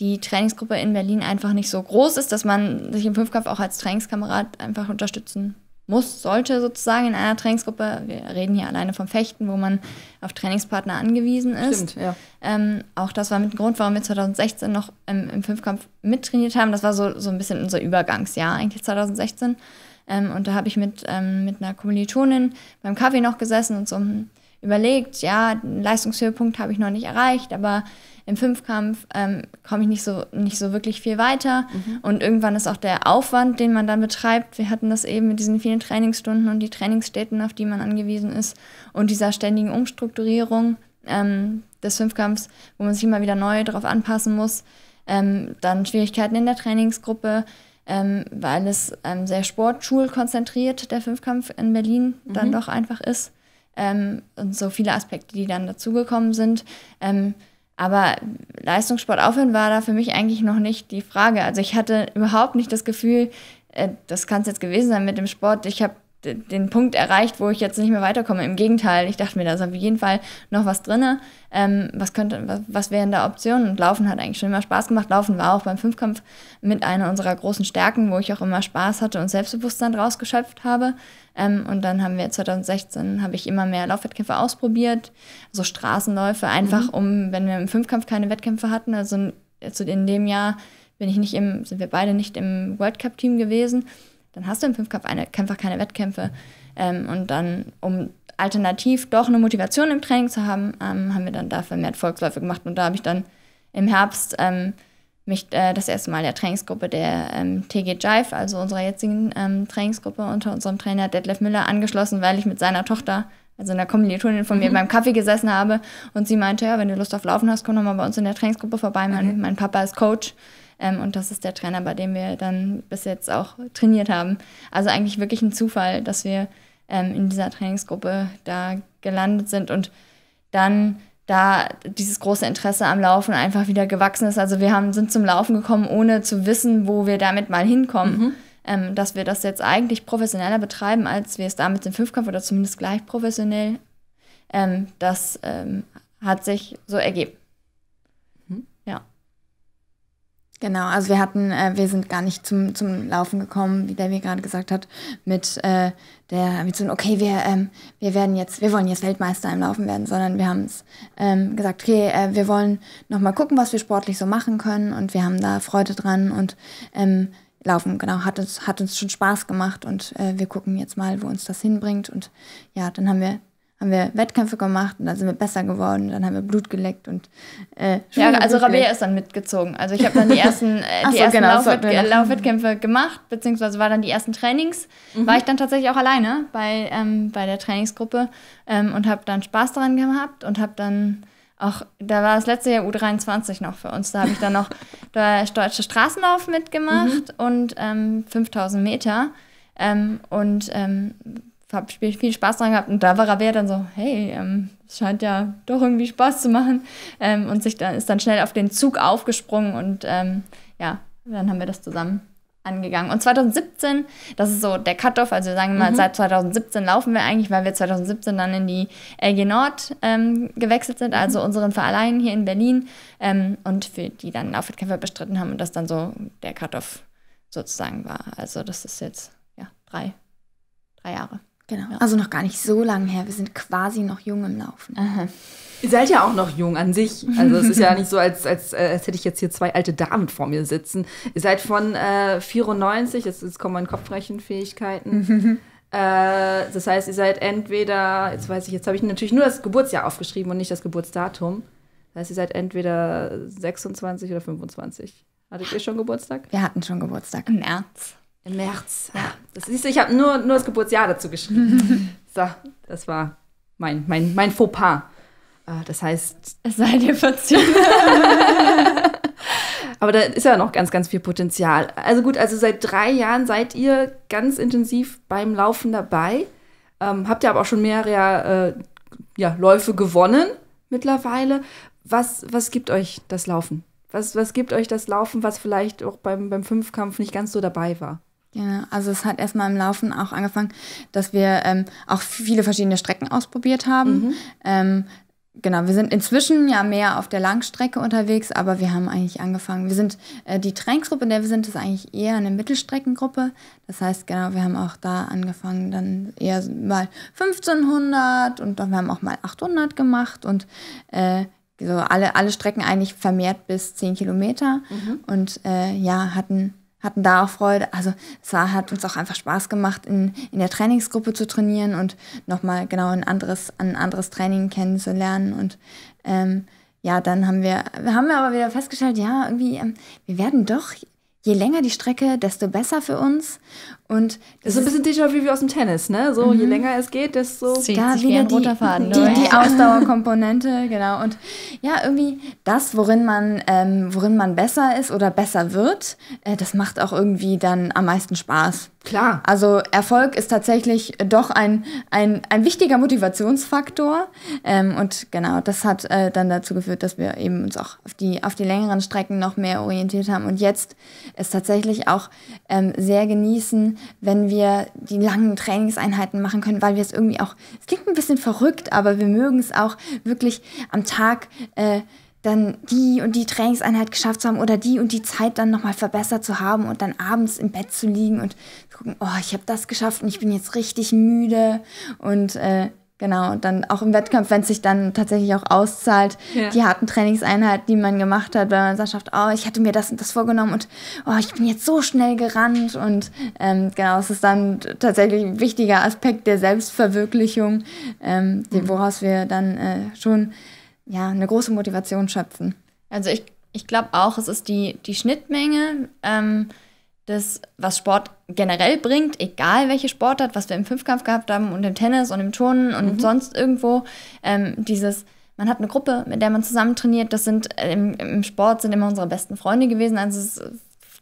die Trainingsgruppe in Berlin einfach nicht so groß ist, dass man sich im Fünfkampf auch als Trainingskamerad einfach unterstützen muss, sollte sozusagen in einer Trainingsgruppe, wir reden hier alleine vom Fechten, wo man auf Trainingspartner angewiesen ist. Stimmt, ja. Ähm, auch das war mit dem Grund, warum wir 2016 noch im, im Fünfkampf mittrainiert haben. Das war so, so ein bisschen unser Übergangsjahr eigentlich 2016. Ähm, und da habe ich mit, ähm, mit einer Kommilitonin beim Kaffee noch gesessen und so ein hm, überlegt, ja, den Leistungshöhepunkt habe ich noch nicht erreicht, aber im Fünfkampf ähm, komme ich nicht so, nicht so wirklich viel weiter. Mhm. Und irgendwann ist auch der Aufwand, den man dann betreibt, wir hatten das eben mit diesen vielen Trainingsstunden und die Trainingsstätten, auf die man angewiesen ist und dieser ständigen Umstrukturierung ähm, des Fünfkampfs, wo man sich immer wieder neu darauf anpassen muss. Ähm, dann Schwierigkeiten in der Trainingsgruppe, ähm, weil es ähm, sehr sportschulkonzentriert, der Fünfkampf in Berlin, mhm. dann doch einfach ist ähm, und so viele Aspekte, die dann dazugekommen sind. Ähm, aber Leistungssport aufhören war da für mich eigentlich noch nicht die Frage. Also ich hatte überhaupt nicht das Gefühl, äh, das kann es jetzt gewesen sein mit dem Sport. Ich habe den Punkt erreicht, wo ich jetzt nicht mehr weiterkomme. Im Gegenteil, ich dachte mir, da ist auf jeden Fall noch was drin. Ähm, was was, was wären da Optionen? Und Laufen hat eigentlich schon immer Spaß gemacht. Laufen war auch beim Fünfkampf mit einer unserer großen Stärken, wo ich auch immer Spaß hatte und Selbstbewusstsein rausgeschöpft habe. Ähm, und dann haben wir 2016, habe ich immer mehr Laufwettkämpfe ausprobiert, so also Straßenläufe, einfach mhm. um, wenn wir im Fünfkampf keine Wettkämpfe hatten, also in, also in dem Jahr bin ich nicht im, sind wir beide nicht im World Cup Team gewesen dann hast du im Fünfkampf keine Wettkämpfe. Ähm, und dann, um alternativ doch eine Motivation im Training zu haben, ähm, haben wir dann da vermehrt Volksläufe gemacht. Und da habe ich dann im Herbst ähm, mich äh, das erste Mal der Trainingsgruppe der ähm, TG Jive, also unserer jetzigen ähm, Trainingsgruppe unter unserem Trainer Detlef Müller, angeschlossen, weil ich mit seiner Tochter, also einer Kommilitonin von mir, mhm. beim Kaffee gesessen habe. Und sie meinte, ja, wenn du Lust auf Laufen hast, komm doch mal bei uns in der Trainingsgruppe vorbei. Mhm. Mein, mein Papa ist Coach. Ähm, und das ist der Trainer, bei dem wir dann bis jetzt auch trainiert haben. Also eigentlich wirklich ein Zufall, dass wir ähm, in dieser Trainingsgruppe da gelandet sind und dann da dieses große Interesse am Laufen einfach wieder gewachsen ist. Also wir haben, sind zum Laufen gekommen, ohne zu wissen, wo wir damit mal hinkommen. Mhm. Ähm, dass wir das jetzt eigentlich professioneller betreiben, als wir es damals im Fünfkampf oder zumindest gleich professionell, ähm, das ähm, hat sich so ergeben. Genau, also wir hatten, äh, wir sind gar nicht zum, zum Laufen gekommen, wie der mir gerade gesagt hat, mit äh, der Ambition, okay, wir, ähm, wir werden jetzt, wir wollen jetzt Weltmeister im Laufen werden, sondern wir haben es ähm, gesagt, okay, äh, wir wollen nochmal gucken, was wir sportlich so machen können und wir haben da Freude dran und ähm, Laufen, genau, hat uns, hat uns schon Spaß gemacht und äh, wir gucken jetzt mal, wo uns das hinbringt. Und ja, dann haben wir haben wir Wettkämpfe gemacht und dann sind wir besser geworden. Dann haben wir Blut geleckt und äh, ja, also Rabea ist dann mitgezogen. Also ich habe dann die [laughs] ersten, äh, die so, ersten genau, Laufwett Laufwettkämpfe gemacht, beziehungsweise war dann die ersten Trainings. Mhm. War ich dann tatsächlich auch alleine bei, ähm, bei der Trainingsgruppe ähm, und habe dann Spaß daran gehabt und habe dann auch, da war das letzte Jahr U23 noch für uns. Da habe ich dann noch [laughs] der deutsche Straßenlauf mitgemacht mhm. und ähm, 5000 Meter ähm, und ähm, habe viel Spaß dran gehabt und da war Rabea dann so, hey, ähm, es scheint ja doch irgendwie Spaß zu machen ähm, und sich dann, ist dann schnell auf den Zug aufgesprungen und ähm, ja, dann haben wir das zusammen angegangen. Und 2017, das ist so der Cut-Off, also sagen wir mal, mhm. seit 2017 laufen wir eigentlich, weil wir 2017 dann in die LG Nord ähm, gewechselt sind, also mhm. unseren Verein hier in Berlin ähm, und für die dann Laufwettkämpfe bestritten haben und das dann so der Cut-Off sozusagen war. Also das ist jetzt, ja, drei, drei Jahre. Genau. Ja. Also noch gar nicht so lange her. Wir sind quasi noch jung im Laufen. Aha. Ihr seid ja auch noch jung an sich. Also es ist ja nicht so, als, als, äh, als hätte ich jetzt hier zwei alte Damen vor mir sitzen. Ihr seid von äh, 94, jetzt, jetzt kommen meine Kopfrechenfähigkeiten. [laughs] äh, das heißt, ihr seid entweder, jetzt weiß ich, jetzt habe ich natürlich nur das Geburtsjahr aufgeschrieben und nicht das Geburtsdatum. Das heißt, ihr seid entweder 26 oder 25. Hattet ihr schon Geburtstag? Wir hatten schon Geburtstag im März. Im März. Ja. Das siehst du, ich habe nur, nur das Geburtsjahr dazu geschrieben. [laughs] so, das war mein, mein, mein Fauxpas. Äh, das heißt. Es sei dir verziehen. [laughs] Aber da ist ja noch ganz, ganz viel Potenzial. Also gut, also seit drei Jahren seid ihr ganz intensiv beim Laufen dabei. Ähm, habt ihr aber auch schon mehrere äh, ja, Läufe gewonnen mittlerweile. Was, was gibt euch das Laufen? Was, was gibt euch das Laufen, was vielleicht auch beim, beim Fünfkampf nicht ganz so dabei war? Genau, also es hat erstmal im Laufen auch angefangen, dass wir ähm, auch viele verschiedene Strecken ausprobiert haben. Mhm. Ähm, genau, wir sind inzwischen ja mehr auf der Langstrecke unterwegs, aber wir haben eigentlich angefangen. Wir sind äh, die Trainingsgruppe, in der wir sind, ist eigentlich eher eine Mittelstreckengruppe. Das heißt, genau, wir haben auch da angefangen, dann eher mal 1500 und dann, wir haben auch mal 800 gemacht und äh, so alle, alle Strecken eigentlich vermehrt bis 10 Kilometer mhm. und äh, ja, hatten hatten da auch Freude. Also es war, hat uns auch einfach Spaß gemacht, in, in der Trainingsgruppe zu trainieren und nochmal genau ein anderes, ein anderes Training kennenzulernen. Und ähm, ja, dann haben wir, haben wir aber wieder festgestellt, ja, irgendwie, ähm, wir werden doch je länger die Strecke, desto besser für uns. Und das, ist ein bisschen Déjà-vu wie aus dem Tennis, ne? So, mhm. je länger es geht, desto Zieht da wieder die, runterfahren die, die, die Ausdauerkomponente, genau. Und ja, irgendwie das, worin man, ähm, worin man besser ist oder besser wird, äh, das macht auch irgendwie dann am meisten Spaß. Klar. Also Erfolg ist tatsächlich doch ein, ein, ein wichtiger Motivationsfaktor. Ähm, und genau, das hat äh, dann dazu geführt, dass wir eben uns auch auf die, auf die längeren Strecken noch mehr orientiert haben und jetzt es tatsächlich auch ähm, sehr genießen, haben, wenn wir die langen Trainingseinheiten machen können, weil wir es irgendwie auch, es klingt ein bisschen verrückt, aber wir mögen es auch wirklich am Tag äh, dann die und die Trainingseinheit geschafft zu haben oder die und die Zeit dann nochmal verbessert zu haben und dann abends im Bett zu liegen und zu gucken, oh, ich habe das geschafft und ich bin jetzt richtig müde und äh, Genau, und dann auch im Wettkampf, wenn es sich dann tatsächlich auch auszahlt, ja. die harten Trainingseinheiten, die man gemacht hat, weil man sagt, oh, ich hatte mir das und das vorgenommen und oh, ich bin jetzt so schnell gerannt. Und ähm, genau, es ist dann tatsächlich ein wichtiger Aspekt der Selbstverwirklichung, ähm, mhm. woraus wir dann äh, schon ja, eine große Motivation schöpfen. Also ich, ich glaube auch, es ist die, die Schnittmenge. Ähm, das, was Sport generell bringt, egal welche Sportart, was wir im Fünfkampf gehabt haben und im Tennis und im Turnen und mhm. sonst irgendwo, ähm, dieses, man hat eine Gruppe, mit der man zusammen trainiert, das sind äh, im, im, Sport sind immer unsere besten Freunde gewesen, also es,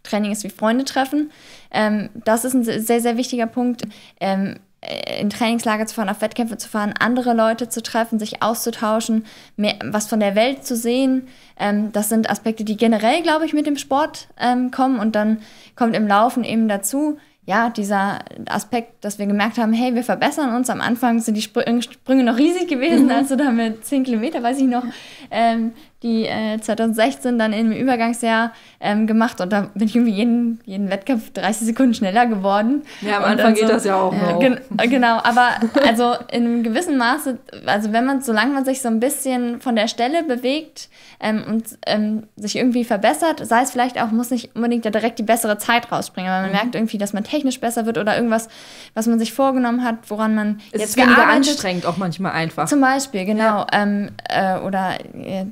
Training ist wie Freunde treffen. Ähm, das ist ein sehr, sehr wichtiger Punkt. Ähm, äh, in Trainingslager zu fahren, auf Wettkämpfe zu fahren, andere Leute zu treffen, sich auszutauschen, mehr, was von der Welt zu sehen. Ähm, das sind Aspekte, die generell, glaube ich, mit dem Sport ähm, kommen. Und dann kommt im Laufen eben dazu, ja, dieser Aspekt, dass wir gemerkt haben, hey, wir verbessern uns. Am Anfang sind die Sprünge noch riesig gewesen, mhm. also da mit 10 Kilometer, weiß ich noch, ähm, die äh, 2016 dann im Übergangsjahr ähm, gemacht und da bin ich irgendwie jeden, jeden Wettkampf 30 Sekunden schneller geworden. Ja, am Anfang so, geht das ja auch äh, noch. gen äh, genau, aber also in einem gewissen Maße, also wenn man, solange man sich so ein bisschen von der Stelle bewegt ähm, und ähm, sich irgendwie verbessert, sei es vielleicht auch, muss nicht unbedingt da direkt die bessere Zeit rausspringen, weil man mhm. merkt irgendwie, dass man technisch besser wird oder irgendwas, was man sich vorgenommen hat, woran man es jetzt ist weniger anstrengend auch manchmal einfach. Zum Beispiel, genau. Ja. Ähm, äh, oder äh,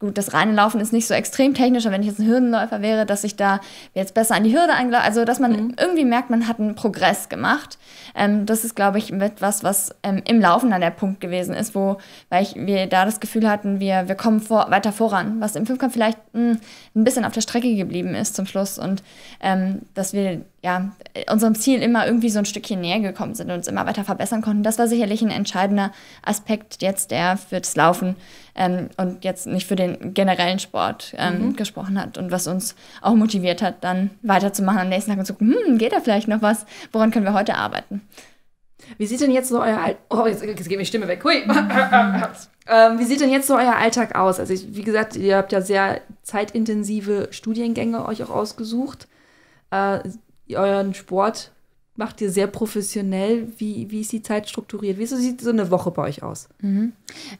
gut, das reine Laufen ist nicht so extrem technisch, aber wenn ich jetzt ein Hürdenläufer wäre, dass ich da jetzt besser an die Hürde angelauf, also dass man mhm. irgendwie merkt, man hat einen Progress gemacht. Ähm, das ist, glaube ich, etwas, was ähm, im Laufen dann der Punkt gewesen ist, wo weil ich, wir da das Gefühl hatten, wir, wir kommen vor, weiter voran, was im Fünfkampf vielleicht mh, hm, ein bisschen auf der Strecke geblieben ist zum Schluss und ähm, dass wir ja, unserem Ziel immer irgendwie so ein Stückchen näher gekommen sind und uns immer weiter verbessern konnten. Das war sicherlich ein entscheidender Aspekt jetzt, der das Laufen ähm, und jetzt nicht für den generellen Sport ähm, mhm. gesprochen hat und was uns auch motiviert hat, dann weiterzumachen am nächsten Tag und zu gucken, hm, geht da vielleicht noch was? Woran können wir heute arbeiten? Wie sieht denn jetzt so euer Alltag Oh, jetzt, jetzt geht mir Stimme weg. Hui. [laughs] ähm, wie sieht denn jetzt so euer Alltag aus? Also, ich, wie gesagt, ihr habt ja sehr zeitintensive Studiengänge euch auch ausgesucht. Äh, euren Sport macht ihr sehr professionell. Wie, wie ist die Zeit strukturiert? Wie sieht so eine Woche bei euch aus? Mhm.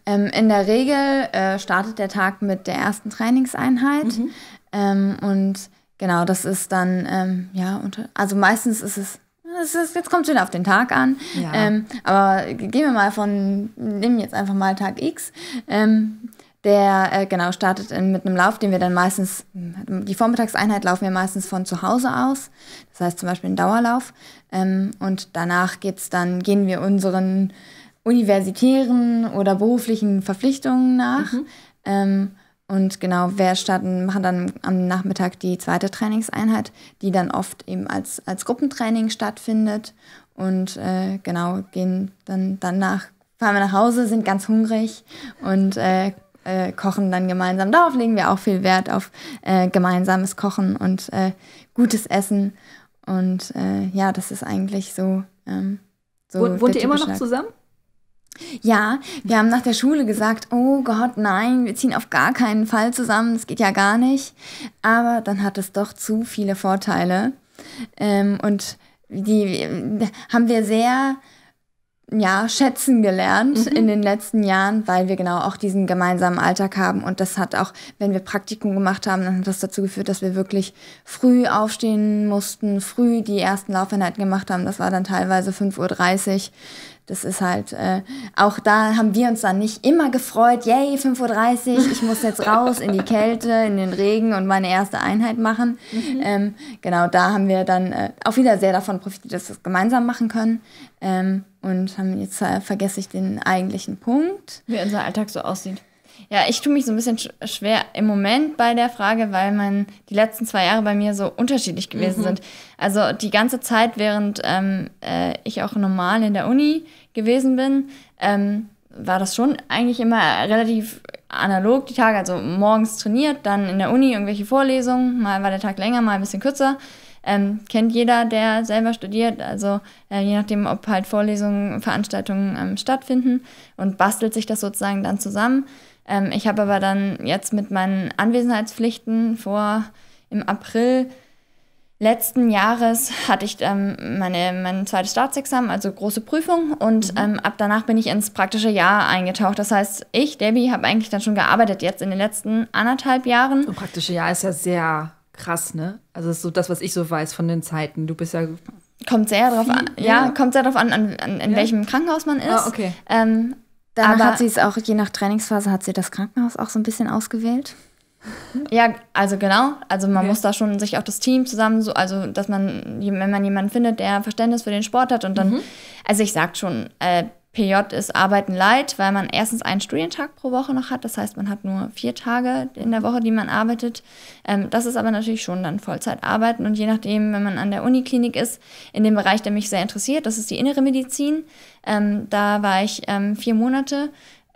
Ähm, in der Regel äh, startet der Tag mit der ersten Trainingseinheit. Mhm. Ähm, und genau, das ist dann, ähm, ja, unter, also meistens ist es ist, jetzt kommt es wieder auf den Tag an. Ja. Ähm, aber gehen wir mal von, nehmen jetzt einfach mal Tag X. Ähm, der äh, genau startet in, mit einem Lauf, den wir dann meistens, die Vormittagseinheit laufen wir meistens von zu Hause aus. Das heißt zum Beispiel einen Dauerlauf. Ähm, und danach geht's dann, gehen wir unseren universitären oder beruflichen Verpflichtungen nach. Mhm. Ähm, und genau, wir starten, machen dann am Nachmittag die zweite Trainingseinheit, die dann oft eben als, als Gruppentraining stattfindet. Und äh, genau, gehen dann danach, fahren wir nach Hause, sind ganz hungrig und äh, äh, kochen dann gemeinsam. Darauf legen wir auch viel Wert auf äh, gemeinsames Kochen und äh, gutes Essen. Und äh, ja, das ist eigentlich so. Ähm, so Wohnt ihr immer noch zusammen? Ja, wir haben nach der Schule gesagt, oh Gott, nein, wir ziehen auf gar keinen Fall zusammen, das geht ja gar nicht. Aber dann hat es doch zu viele Vorteile. Ähm, und die haben wir sehr ja, schätzen gelernt mhm. in den letzten Jahren, weil wir genau auch diesen gemeinsamen Alltag haben. Und das hat auch, wenn wir Praktikum gemacht haben, dann hat das dazu geführt, dass wir wirklich früh aufstehen mussten, früh die ersten Laufeinheiten gemacht haben. Das war dann teilweise 5.30 Uhr das ist halt, äh, auch da haben wir uns dann nicht immer gefreut, yay, 5.30 Uhr, ich muss jetzt raus in die Kälte, in den Regen und meine erste Einheit machen. Mhm. Ähm, genau, da haben wir dann äh, auch wieder sehr davon profitiert, dass wir es gemeinsam machen können. Ähm, und haben jetzt äh, vergesse ich den eigentlichen Punkt. Wie unser Alltag so aussieht. Ja, ich tue mich so ein bisschen sch schwer im Moment bei der Frage, weil mein, die letzten zwei Jahre bei mir so unterschiedlich gewesen mhm. sind. Also die ganze Zeit, während ähm, äh, ich auch normal in der Uni gewesen bin, ähm, war das schon eigentlich immer relativ analog die Tage. Also morgens trainiert, dann in der Uni irgendwelche Vorlesungen. Mal war der Tag länger, mal ein bisschen kürzer. Ähm, kennt jeder, der selber studiert. Also äh, je nachdem, ob halt Vorlesungen, Veranstaltungen ähm, stattfinden und bastelt sich das sozusagen dann zusammen. Ähm, ich habe aber dann jetzt mit meinen Anwesenheitspflichten vor im April letzten Jahres hatte ich ähm, meine, mein zweites Staatsexamen, also große Prüfung. Und mhm. ähm, ab danach bin ich ins praktische Jahr eingetaucht. Das heißt, ich, Debbie, habe eigentlich dann schon gearbeitet jetzt in den letzten anderthalb Jahren. Und praktische Jahr ist ja sehr krass, ne? Also das ist so das, was ich so weiß von den Zeiten. Du bist ja kommt sehr darauf an, ja, ja, kommt sehr darauf an, an, an in ja. welchem Krankenhaus man ah, ist. Ah, okay. Ähm, Danach Aber hat sie es auch, je nach Trainingsphase, hat sie das Krankenhaus auch so ein bisschen ausgewählt. Ja, also genau. Also man okay. muss da schon sich auch das Team zusammen so, also dass man, wenn man jemanden findet, der Verständnis für den Sport hat und dann, mhm. also ich sag schon, äh, PJ ist Arbeiten leid, weil man erstens einen Studientag pro Woche noch hat. Das heißt, man hat nur vier Tage in der Woche, die man arbeitet. Ähm, das ist aber natürlich schon dann Vollzeit arbeiten. Und je nachdem, wenn man an der Uniklinik ist, in dem Bereich, der mich sehr interessiert, das ist die innere Medizin. Ähm, da war ich ähm, vier Monate.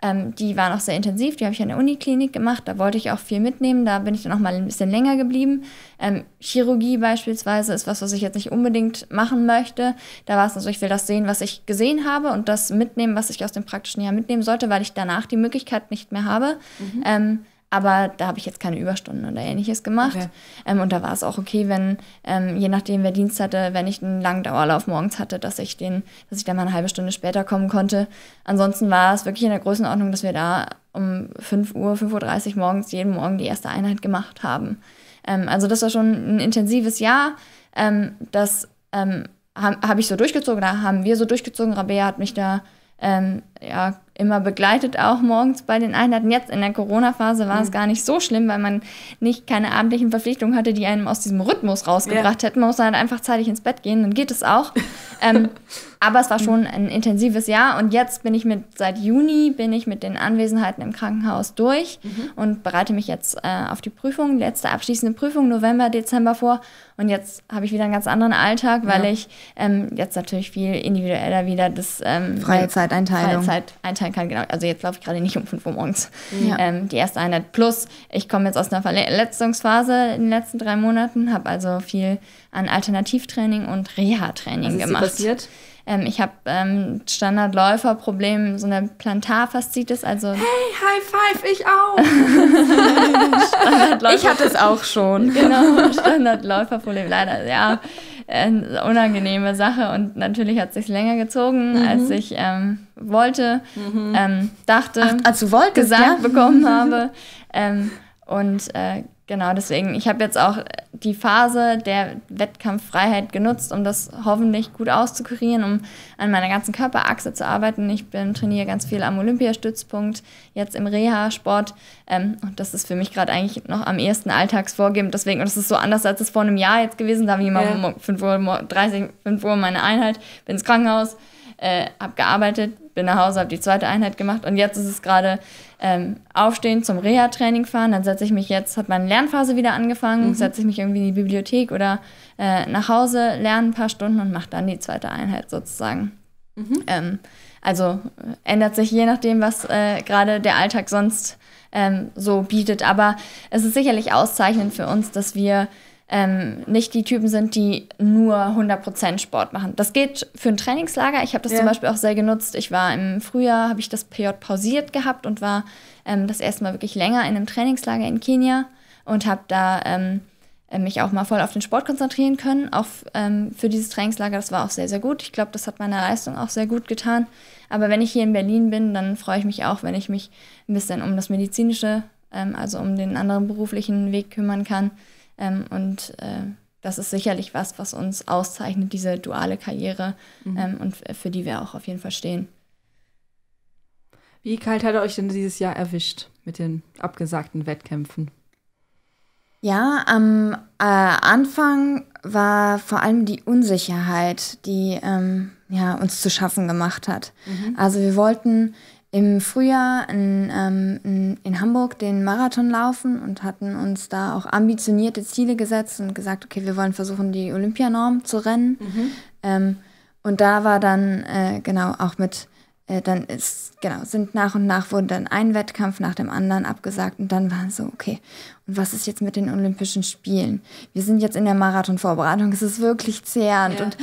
Ähm, die waren auch sehr intensiv, die habe ich an der Uniklinik gemacht, da wollte ich auch viel mitnehmen, da bin ich dann auch mal ein bisschen länger geblieben. Ähm, Chirurgie beispielsweise ist was, was ich jetzt nicht unbedingt machen möchte. Da war es dann so, ich will das sehen, was ich gesehen habe und das mitnehmen, was ich aus dem praktischen Jahr mitnehmen sollte, weil ich danach die Möglichkeit nicht mehr habe. Mhm. Ähm, aber da habe ich jetzt keine Überstunden oder ähnliches gemacht. Okay. Ähm, und da war es auch okay, wenn, ähm, je nachdem, wer Dienst hatte, wenn ich einen langen Dauerlauf morgens hatte, dass ich den, dass ich da mal eine halbe Stunde später kommen konnte. Ansonsten war es wirklich in der Größenordnung, dass wir da um 5 Uhr, 5.30 Uhr morgens jeden Morgen die erste Einheit gemacht haben. Ähm, also das war schon ein intensives Jahr. Ähm, das ähm, habe hab ich so durchgezogen, da haben wir so durchgezogen. Rabea hat mich da ähm, ja, immer begleitet, auch morgens bei den Einheiten. Jetzt in der Corona-Phase war mhm. es gar nicht so schlimm, weil man nicht keine abendlichen Verpflichtungen hatte, die einem aus diesem Rhythmus rausgebracht ja. hätten. Man muss halt einfach zeitig ins Bett gehen, dann geht es auch. Ähm, [laughs] Aber es war mhm. schon ein intensives Jahr und jetzt bin ich mit, seit Juni bin ich mit den Anwesenheiten im Krankenhaus durch mhm. und bereite mich jetzt äh, auf die Prüfung, letzte abschließende Prüfung, November, Dezember vor. Und jetzt habe ich wieder einen ganz anderen Alltag, weil ja. ich ähm, jetzt natürlich viel individueller wieder das ähm, freie Zeit einteile. Zeit einteilen kann, genau. Also jetzt laufe ich gerade nicht um 5 Uhr morgens. Ja. Ähm, die erste Einheit. Plus, ich komme jetzt aus einer Verletzungsphase in den letzten drei Monaten, habe also viel an Alternativtraining und Reha-Training gemacht. Was ist gemacht. passiert? Ähm, ich habe ähm, Standardläuferproblem, so eine Plantarfaszitis, also. Hey, High Five, ich auch! [laughs] ich hatte es auch schon. Genau, Standardläuferproblem, leider, ja. Äh, unangenehme Sache und natürlich hat es sich länger gezogen, mhm. als ich ähm, wollte, mhm. ähm, dachte, Ach, als du wolltest, gesagt ja? bekommen [laughs] habe. Ähm, und äh, Genau, deswegen, ich habe jetzt auch die Phase der Wettkampffreiheit genutzt, um das hoffentlich gut auszukurieren, um an meiner ganzen Körperachse zu arbeiten. Ich bin, trainiere ganz viel am Olympiastützpunkt, jetzt im Reha-Sport. Ähm, und das ist für mich gerade eigentlich noch am ehesten alltagsvorgebend. Deswegen, und das ist so anders, als es vor einem Jahr jetzt gewesen. Da habe ich immer ja. um 5 Uhr, 30, 5 Uhr meine Einheit, bin ins Krankenhaus, äh, habe gearbeitet, bin nach Hause, habe die zweite Einheit gemacht und jetzt ist es gerade ähm, aufstehen, zum Reha-Training fahren, dann setze ich mich jetzt, hat meine Lernphase wieder angefangen, mhm. setze ich mich irgendwie in die Bibliothek oder äh, nach Hause, lerne ein paar Stunden und mache dann die zweite Einheit sozusagen. Mhm. Ähm, also äh, ändert sich je nachdem, was äh, gerade der Alltag sonst ähm, so bietet. Aber es ist sicherlich auszeichnend für uns, dass wir ähm, nicht die Typen sind, die nur 100% Sport machen. Das geht für ein Trainingslager. Ich habe das ja. zum Beispiel auch sehr genutzt. Ich war im Frühjahr, habe ich das PJ pausiert gehabt und war ähm, das erste Mal wirklich länger in einem Trainingslager in Kenia und habe da ähm, äh, mich auch mal voll auf den Sport konzentrieren können. Auch ähm, für dieses Trainingslager, das war auch sehr, sehr gut. Ich glaube, das hat meiner Leistung auch sehr gut getan. Aber wenn ich hier in Berlin bin, dann freue ich mich auch, wenn ich mich ein bisschen um das medizinische, ähm, also um den anderen beruflichen Weg kümmern kann. Ähm, und äh, das ist sicherlich was, was uns auszeichnet, diese duale Karriere mhm. ähm, und für die wir auch auf jeden Fall stehen. Wie kalt hat er euch denn dieses Jahr erwischt mit den abgesagten Wettkämpfen? Ja, am äh, Anfang war vor allem die Unsicherheit, die ähm, ja, uns zu schaffen gemacht hat. Mhm. Also wir wollten im Frühjahr in, ähm, in, Hamburg den Marathon laufen und hatten uns da auch ambitionierte Ziele gesetzt und gesagt, okay, wir wollen versuchen, die Olympianorm zu rennen. Mhm. Ähm, und da war dann, äh, genau, auch mit, äh, dann ist, genau, sind nach und nach wurde dann ein Wettkampf nach dem anderen abgesagt und dann waren so, okay, was ist jetzt mit den Olympischen Spielen? Wir sind jetzt in der Marathonvorbereitung, es ist wirklich zehrend ja. und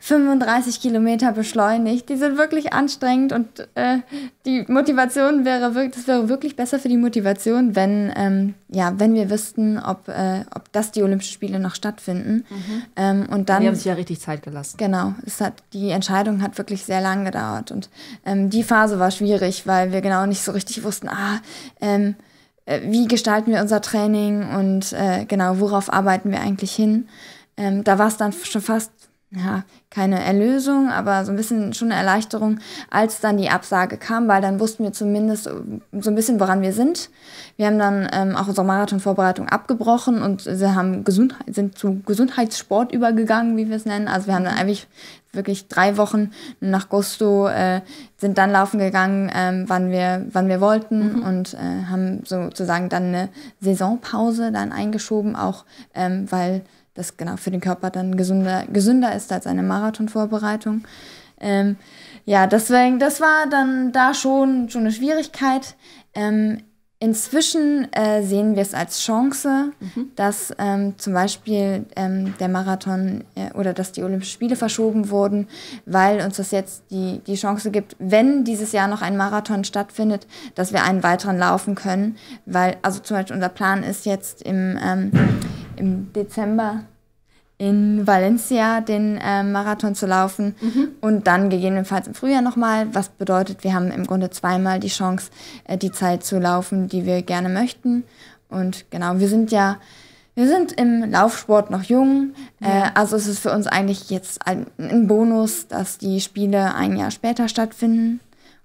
35 Kilometer beschleunigt, die sind wirklich anstrengend und äh, die Motivation wäre wirklich, das wäre wirklich besser für die Motivation, wenn, ähm, ja, wenn wir wüssten, ob, äh, ob das die Olympischen Spiele noch stattfinden. Mhm. Ähm, und dann, die haben sich ja richtig Zeit gelassen. Genau, es hat, die Entscheidung hat wirklich sehr lang gedauert und ähm, die Phase war schwierig, weil wir genau nicht so richtig wussten, ah, ähm, äh, wie gestalten wir unser Training und äh, genau, worauf arbeiten wir eigentlich hin. Ähm, da war es dann schon fast ja, keine Erlösung, aber so ein bisschen schon eine Erleichterung, als dann die Absage kam, weil dann wussten wir zumindest äh, so ein bisschen, woran wir sind. Wir haben dann ähm, auch unsere Marathonvorbereitung abgebrochen und wir haben Gesundheit, sind zu Gesundheitssport übergegangen, wie wir es nennen. Also wir haben dann mhm. eigentlich wirklich drei Wochen nach Gusto äh, sind dann laufen gegangen, ähm, wann, wir, wann wir wollten mhm. und äh, haben sozusagen dann eine Saisonpause dann eingeschoben, auch ähm, weil das genau für den Körper dann gesünder, gesünder ist als eine Marathonvorbereitung. Ähm, ja, deswegen, das war dann da schon, schon eine Schwierigkeit. Ähm, Inzwischen äh, sehen wir es als Chance, mhm. dass ähm, zum Beispiel ähm, der Marathon äh, oder dass die Olympischen Spiele verschoben wurden, weil uns das jetzt die, die Chance gibt, wenn dieses Jahr noch ein Marathon stattfindet, dass wir einen weiteren laufen können. Weil, also zum Beispiel unser Plan ist jetzt im, ähm, im Dezember in Valencia den äh, Marathon zu laufen mhm. und dann gegebenenfalls im Frühjahr nochmal, was bedeutet, wir haben im Grunde zweimal die Chance, äh, die Zeit zu laufen, die wir gerne möchten. Und genau, wir sind ja, wir sind im Laufsport noch jung, äh, ja. äh, also ist es für uns eigentlich jetzt ein, ein, Bonus, dass die Spiele ein Jahr später stattfinden.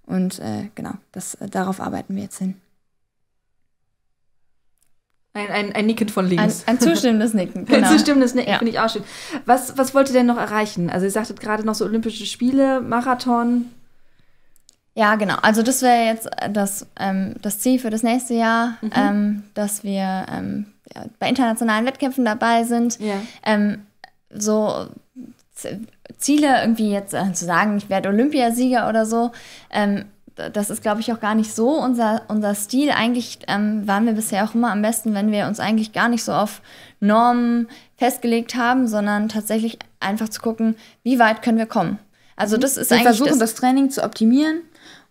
Und äh, genau, das, äh, darauf arbeiten wir jetzt hin. Ein, ein, ein Nicken von links. Ein, ein zustimmendes Nicken. [laughs] Genau. Ein zustimmendes Nicken ja. finde ich auch schön. Was, was wollt ihr denn noch erreichen? Also ihr sagtet gerade noch so Olympische Spiele, Marathon. Ja, genau. Also das wäre jetzt äh, das, ähm, das Ziel für das nächste Jahr, mhm. ähm, dass wir ähm, ja, bei internationalen Wettkämpfen dabei sind. Ja. Ähm, so Ziele irgendwie jetzt äh, zu sagen, ich werde Olympiasieger oder so, ähm, das ist, glaube ich, auch gar nicht so unser, unser Stil. Eigentlich ähm, waren wir bisher auch immer am besten, wenn wir uns eigentlich gar nicht so auf Normen festgelegt haben, sondern tatsächlich einfach zu gucken, wie weit können wir kommen. Also mhm. das ist wir eigentlich. Wir versuchen das, das Training zu optimieren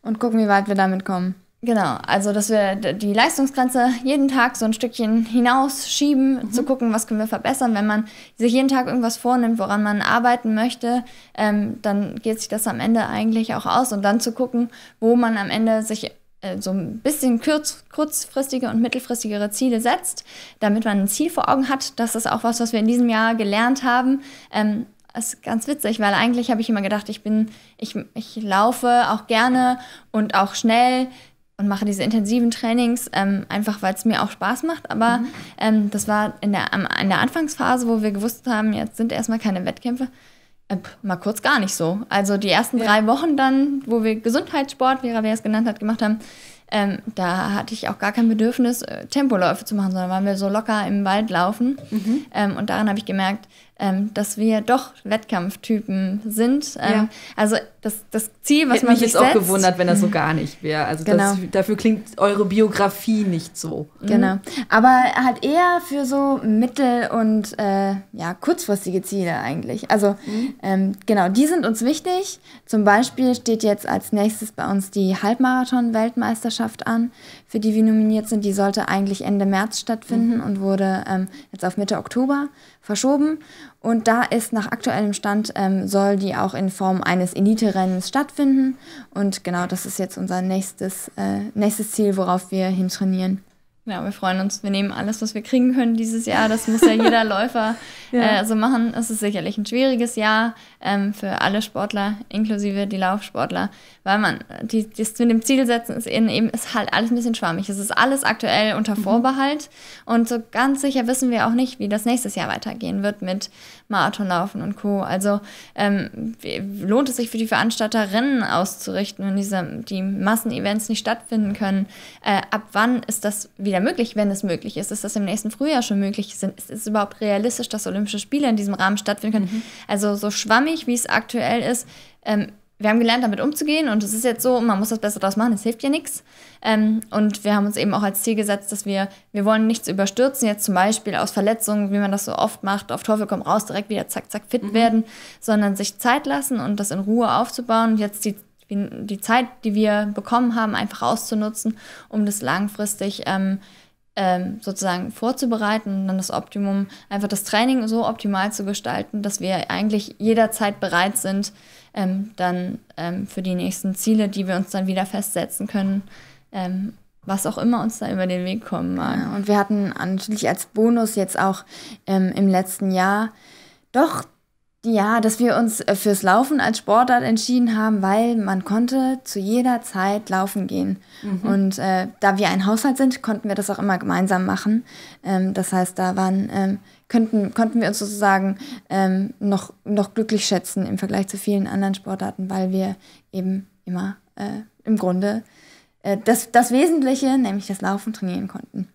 und gucken, wie weit wir damit kommen. Genau, also dass wir die Leistungsgrenze jeden Tag so ein Stückchen hinausschieben, mhm. zu gucken, was können wir verbessern. Wenn man sich jeden Tag irgendwas vornimmt, woran man arbeiten möchte, ähm, dann geht sich das am Ende eigentlich auch aus und dann zu gucken, wo man am Ende sich äh, so ein bisschen kurz, kurzfristige und mittelfristigere Ziele setzt, damit man ein Ziel vor Augen hat. Das ist auch was, was wir in diesem Jahr gelernt haben. Ähm, das ist ganz witzig, weil eigentlich habe ich immer gedacht, ich bin, ich, ich laufe auch gerne und auch schnell und mache diese intensiven Trainings, ähm, einfach weil es mir auch Spaß macht. Aber mhm. ähm, das war in der, in der Anfangsphase, wo wir gewusst haben, jetzt sind erstmal keine Wettkämpfe, äh, mal kurz gar nicht so. Also die ersten ja. drei Wochen dann, wo wir Gesundheitssport, wie Rabea es genannt hat, gemacht haben, ähm, da hatte ich auch gar kein Bedürfnis, äh, Tempoläufe zu machen, sondern waren wir so locker im Wald laufen. Mhm. Ähm, und daran habe ich gemerkt, ähm, dass wir doch Wettkampftypen sind. Ähm, ja. Also das, das Ziel, was Hätte man mich jetzt auch gewundert, wenn das so gar nicht wäre. Also genau. das, dafür klingt eure Biografie nicht so. Mhm. Genau. Aber halt eher für so mittel- und äh, ja, kurzfristige Ziele eigentlich. Also mhm. ähm, genau, die sind uns wichtig. Zum Beispiel steht jetzt als nächstes bei uns die Halbmarathon-Weltmeisterschaft an, für die wir nominiert sind. Die sollte eigentlich Ende März stattfinden mhm. und wurde ähm, jetzt auf Mitte Oktober verschoben. Und da ist nach aktuellem Stand, ähm, soll die auch in Form eines Elite-Rennens stattfinden. Und genau, das ist jetzt unser nächstes, äh, nächstes Ziel, worauf wir hintrainieren. Ja, wir freuen uns. Wir nehmen alles, was wir kriegen können dieses Jahr. Das muss ja jeder [laughs] Läufer ja. Äh, so also machen. Es ist sicherlich ein schwieriges Jahr ähm, für alle Sportler, inklusive die Laufsportler, weil man die, das mit dem Ziel setzen ist eben ist halt alles ein bisschen schwammig. Es ist alles aktuell unter mhm. Vorbehalt mhm. und so ganz sicher wissen wir auch nicht, wie das nächstes Jahr weitergehen wird mit Marathon laufen und Co. Also ähm, lohnt es sich für die Veranstalterinnen auszurichten, wenn diese, die Massenevents nicht stattfinden können? Äh, ab wann ist das wieder möglich, wenn es möglich ist? Ist das im nächsten Frühjahr schon möglich? Ist, ist es überhaupt realistisch, dass Olympische Spiele in diesem Rahmen stattfinden können? Mhm. Also so schwammig, wie es aktuell ist, ähm, wir haben gelernt, damit umzugehen und es ist jetzt so, man muss das Beste draus machen, es hilft ja nichts. Ähm, und wir haben uns eben auch als Ziel gesetzt, dass wir, wir wollen nichts überstürzen, jetzt zum Beispiel aus Verletzungen, wie man das so oft macht, auf Teufel komm raus, direkt wieder zack, zack, fit mhm. werden, sondern sich Zeit lassen und das in Ruhe aufzubauen und jetzt die, die Zeit, die wir bekommen haben, einfach auszunutzen, um das langfristig ähm, ähm, sozusagen vorzubereiten und dann das Optimum, einfach das Training so optimal zu gestalten, dass wir eigentlich jederzeit bereit sind, ähm, dann ähm, für die nächsten Ziele, die wir uns dann wieder festsetzen können, ähm, was auch immer uns da über den Weg kommen mag. Ja, und wir hatten natürlich als Bonus jetzt auch ähm, im letzten Jahr doch ja, dass wir uns äh, fürs Laufen als Sportart entschieden haben, weil man konnte zu jeder Zeit laufen gehen. Mhm. Und äh, da wir ein Haushalt sind, konnten wir das auch immer gemeinsam machen. Ähm, das heißt, da waren ähm, könnten, konnten wir uns sozusagen ähm, noch, noch glücklich schätzen im Vergleich zu vielen anderen Sportarten, weil wir eben immer äh, im Grunde äh, das, das Wesentliche, nämlich das Laufen, trainieren konnten.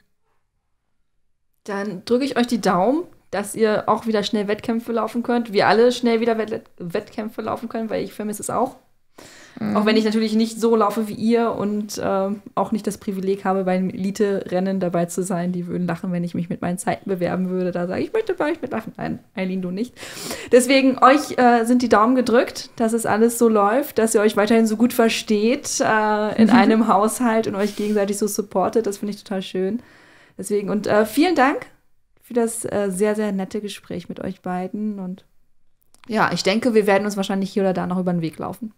Dann drücke ich euch die Daumen, dass ihr auch wieder schnell Wettkämpfe laufen könnt. Wir alle schnell wieder Wett Wettkämpfe laufen können, weil ich vermisse es auch. Mhm. Auch wenn ich natürlich nicht so laufe wie ihr und äh, auch nicht das Privileg habe, beim Elite-Rennen dabei zu sein. Die würden lachen, wenn ich mich mit meinen Zeiten bewerben würde. Da sage ich, ich möchte bei euch mitlachen. Nein, Eileen, du nicht. Deswegen, euch äh, sind die Daumen gedrückt, dass es alles so läuft, dass ihr euch weiterhin so gut versteht äh, in [laughs] einem Haushalt und euch gegenseitig so supportet. Das finde ich total schön. Deswegen, und äh, vielen Dank für das äh, sehr, sehr nette Gespräch mit euch beiden und ja, ich denke, wir werden uns wahrscheinlich hier oder da noch über den Weg laufen.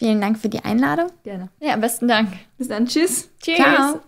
Vielen Dank für die Einladung. Gerne. Ja, besten Dank. Bis dann. Tschüss. Tschüss. Ciao.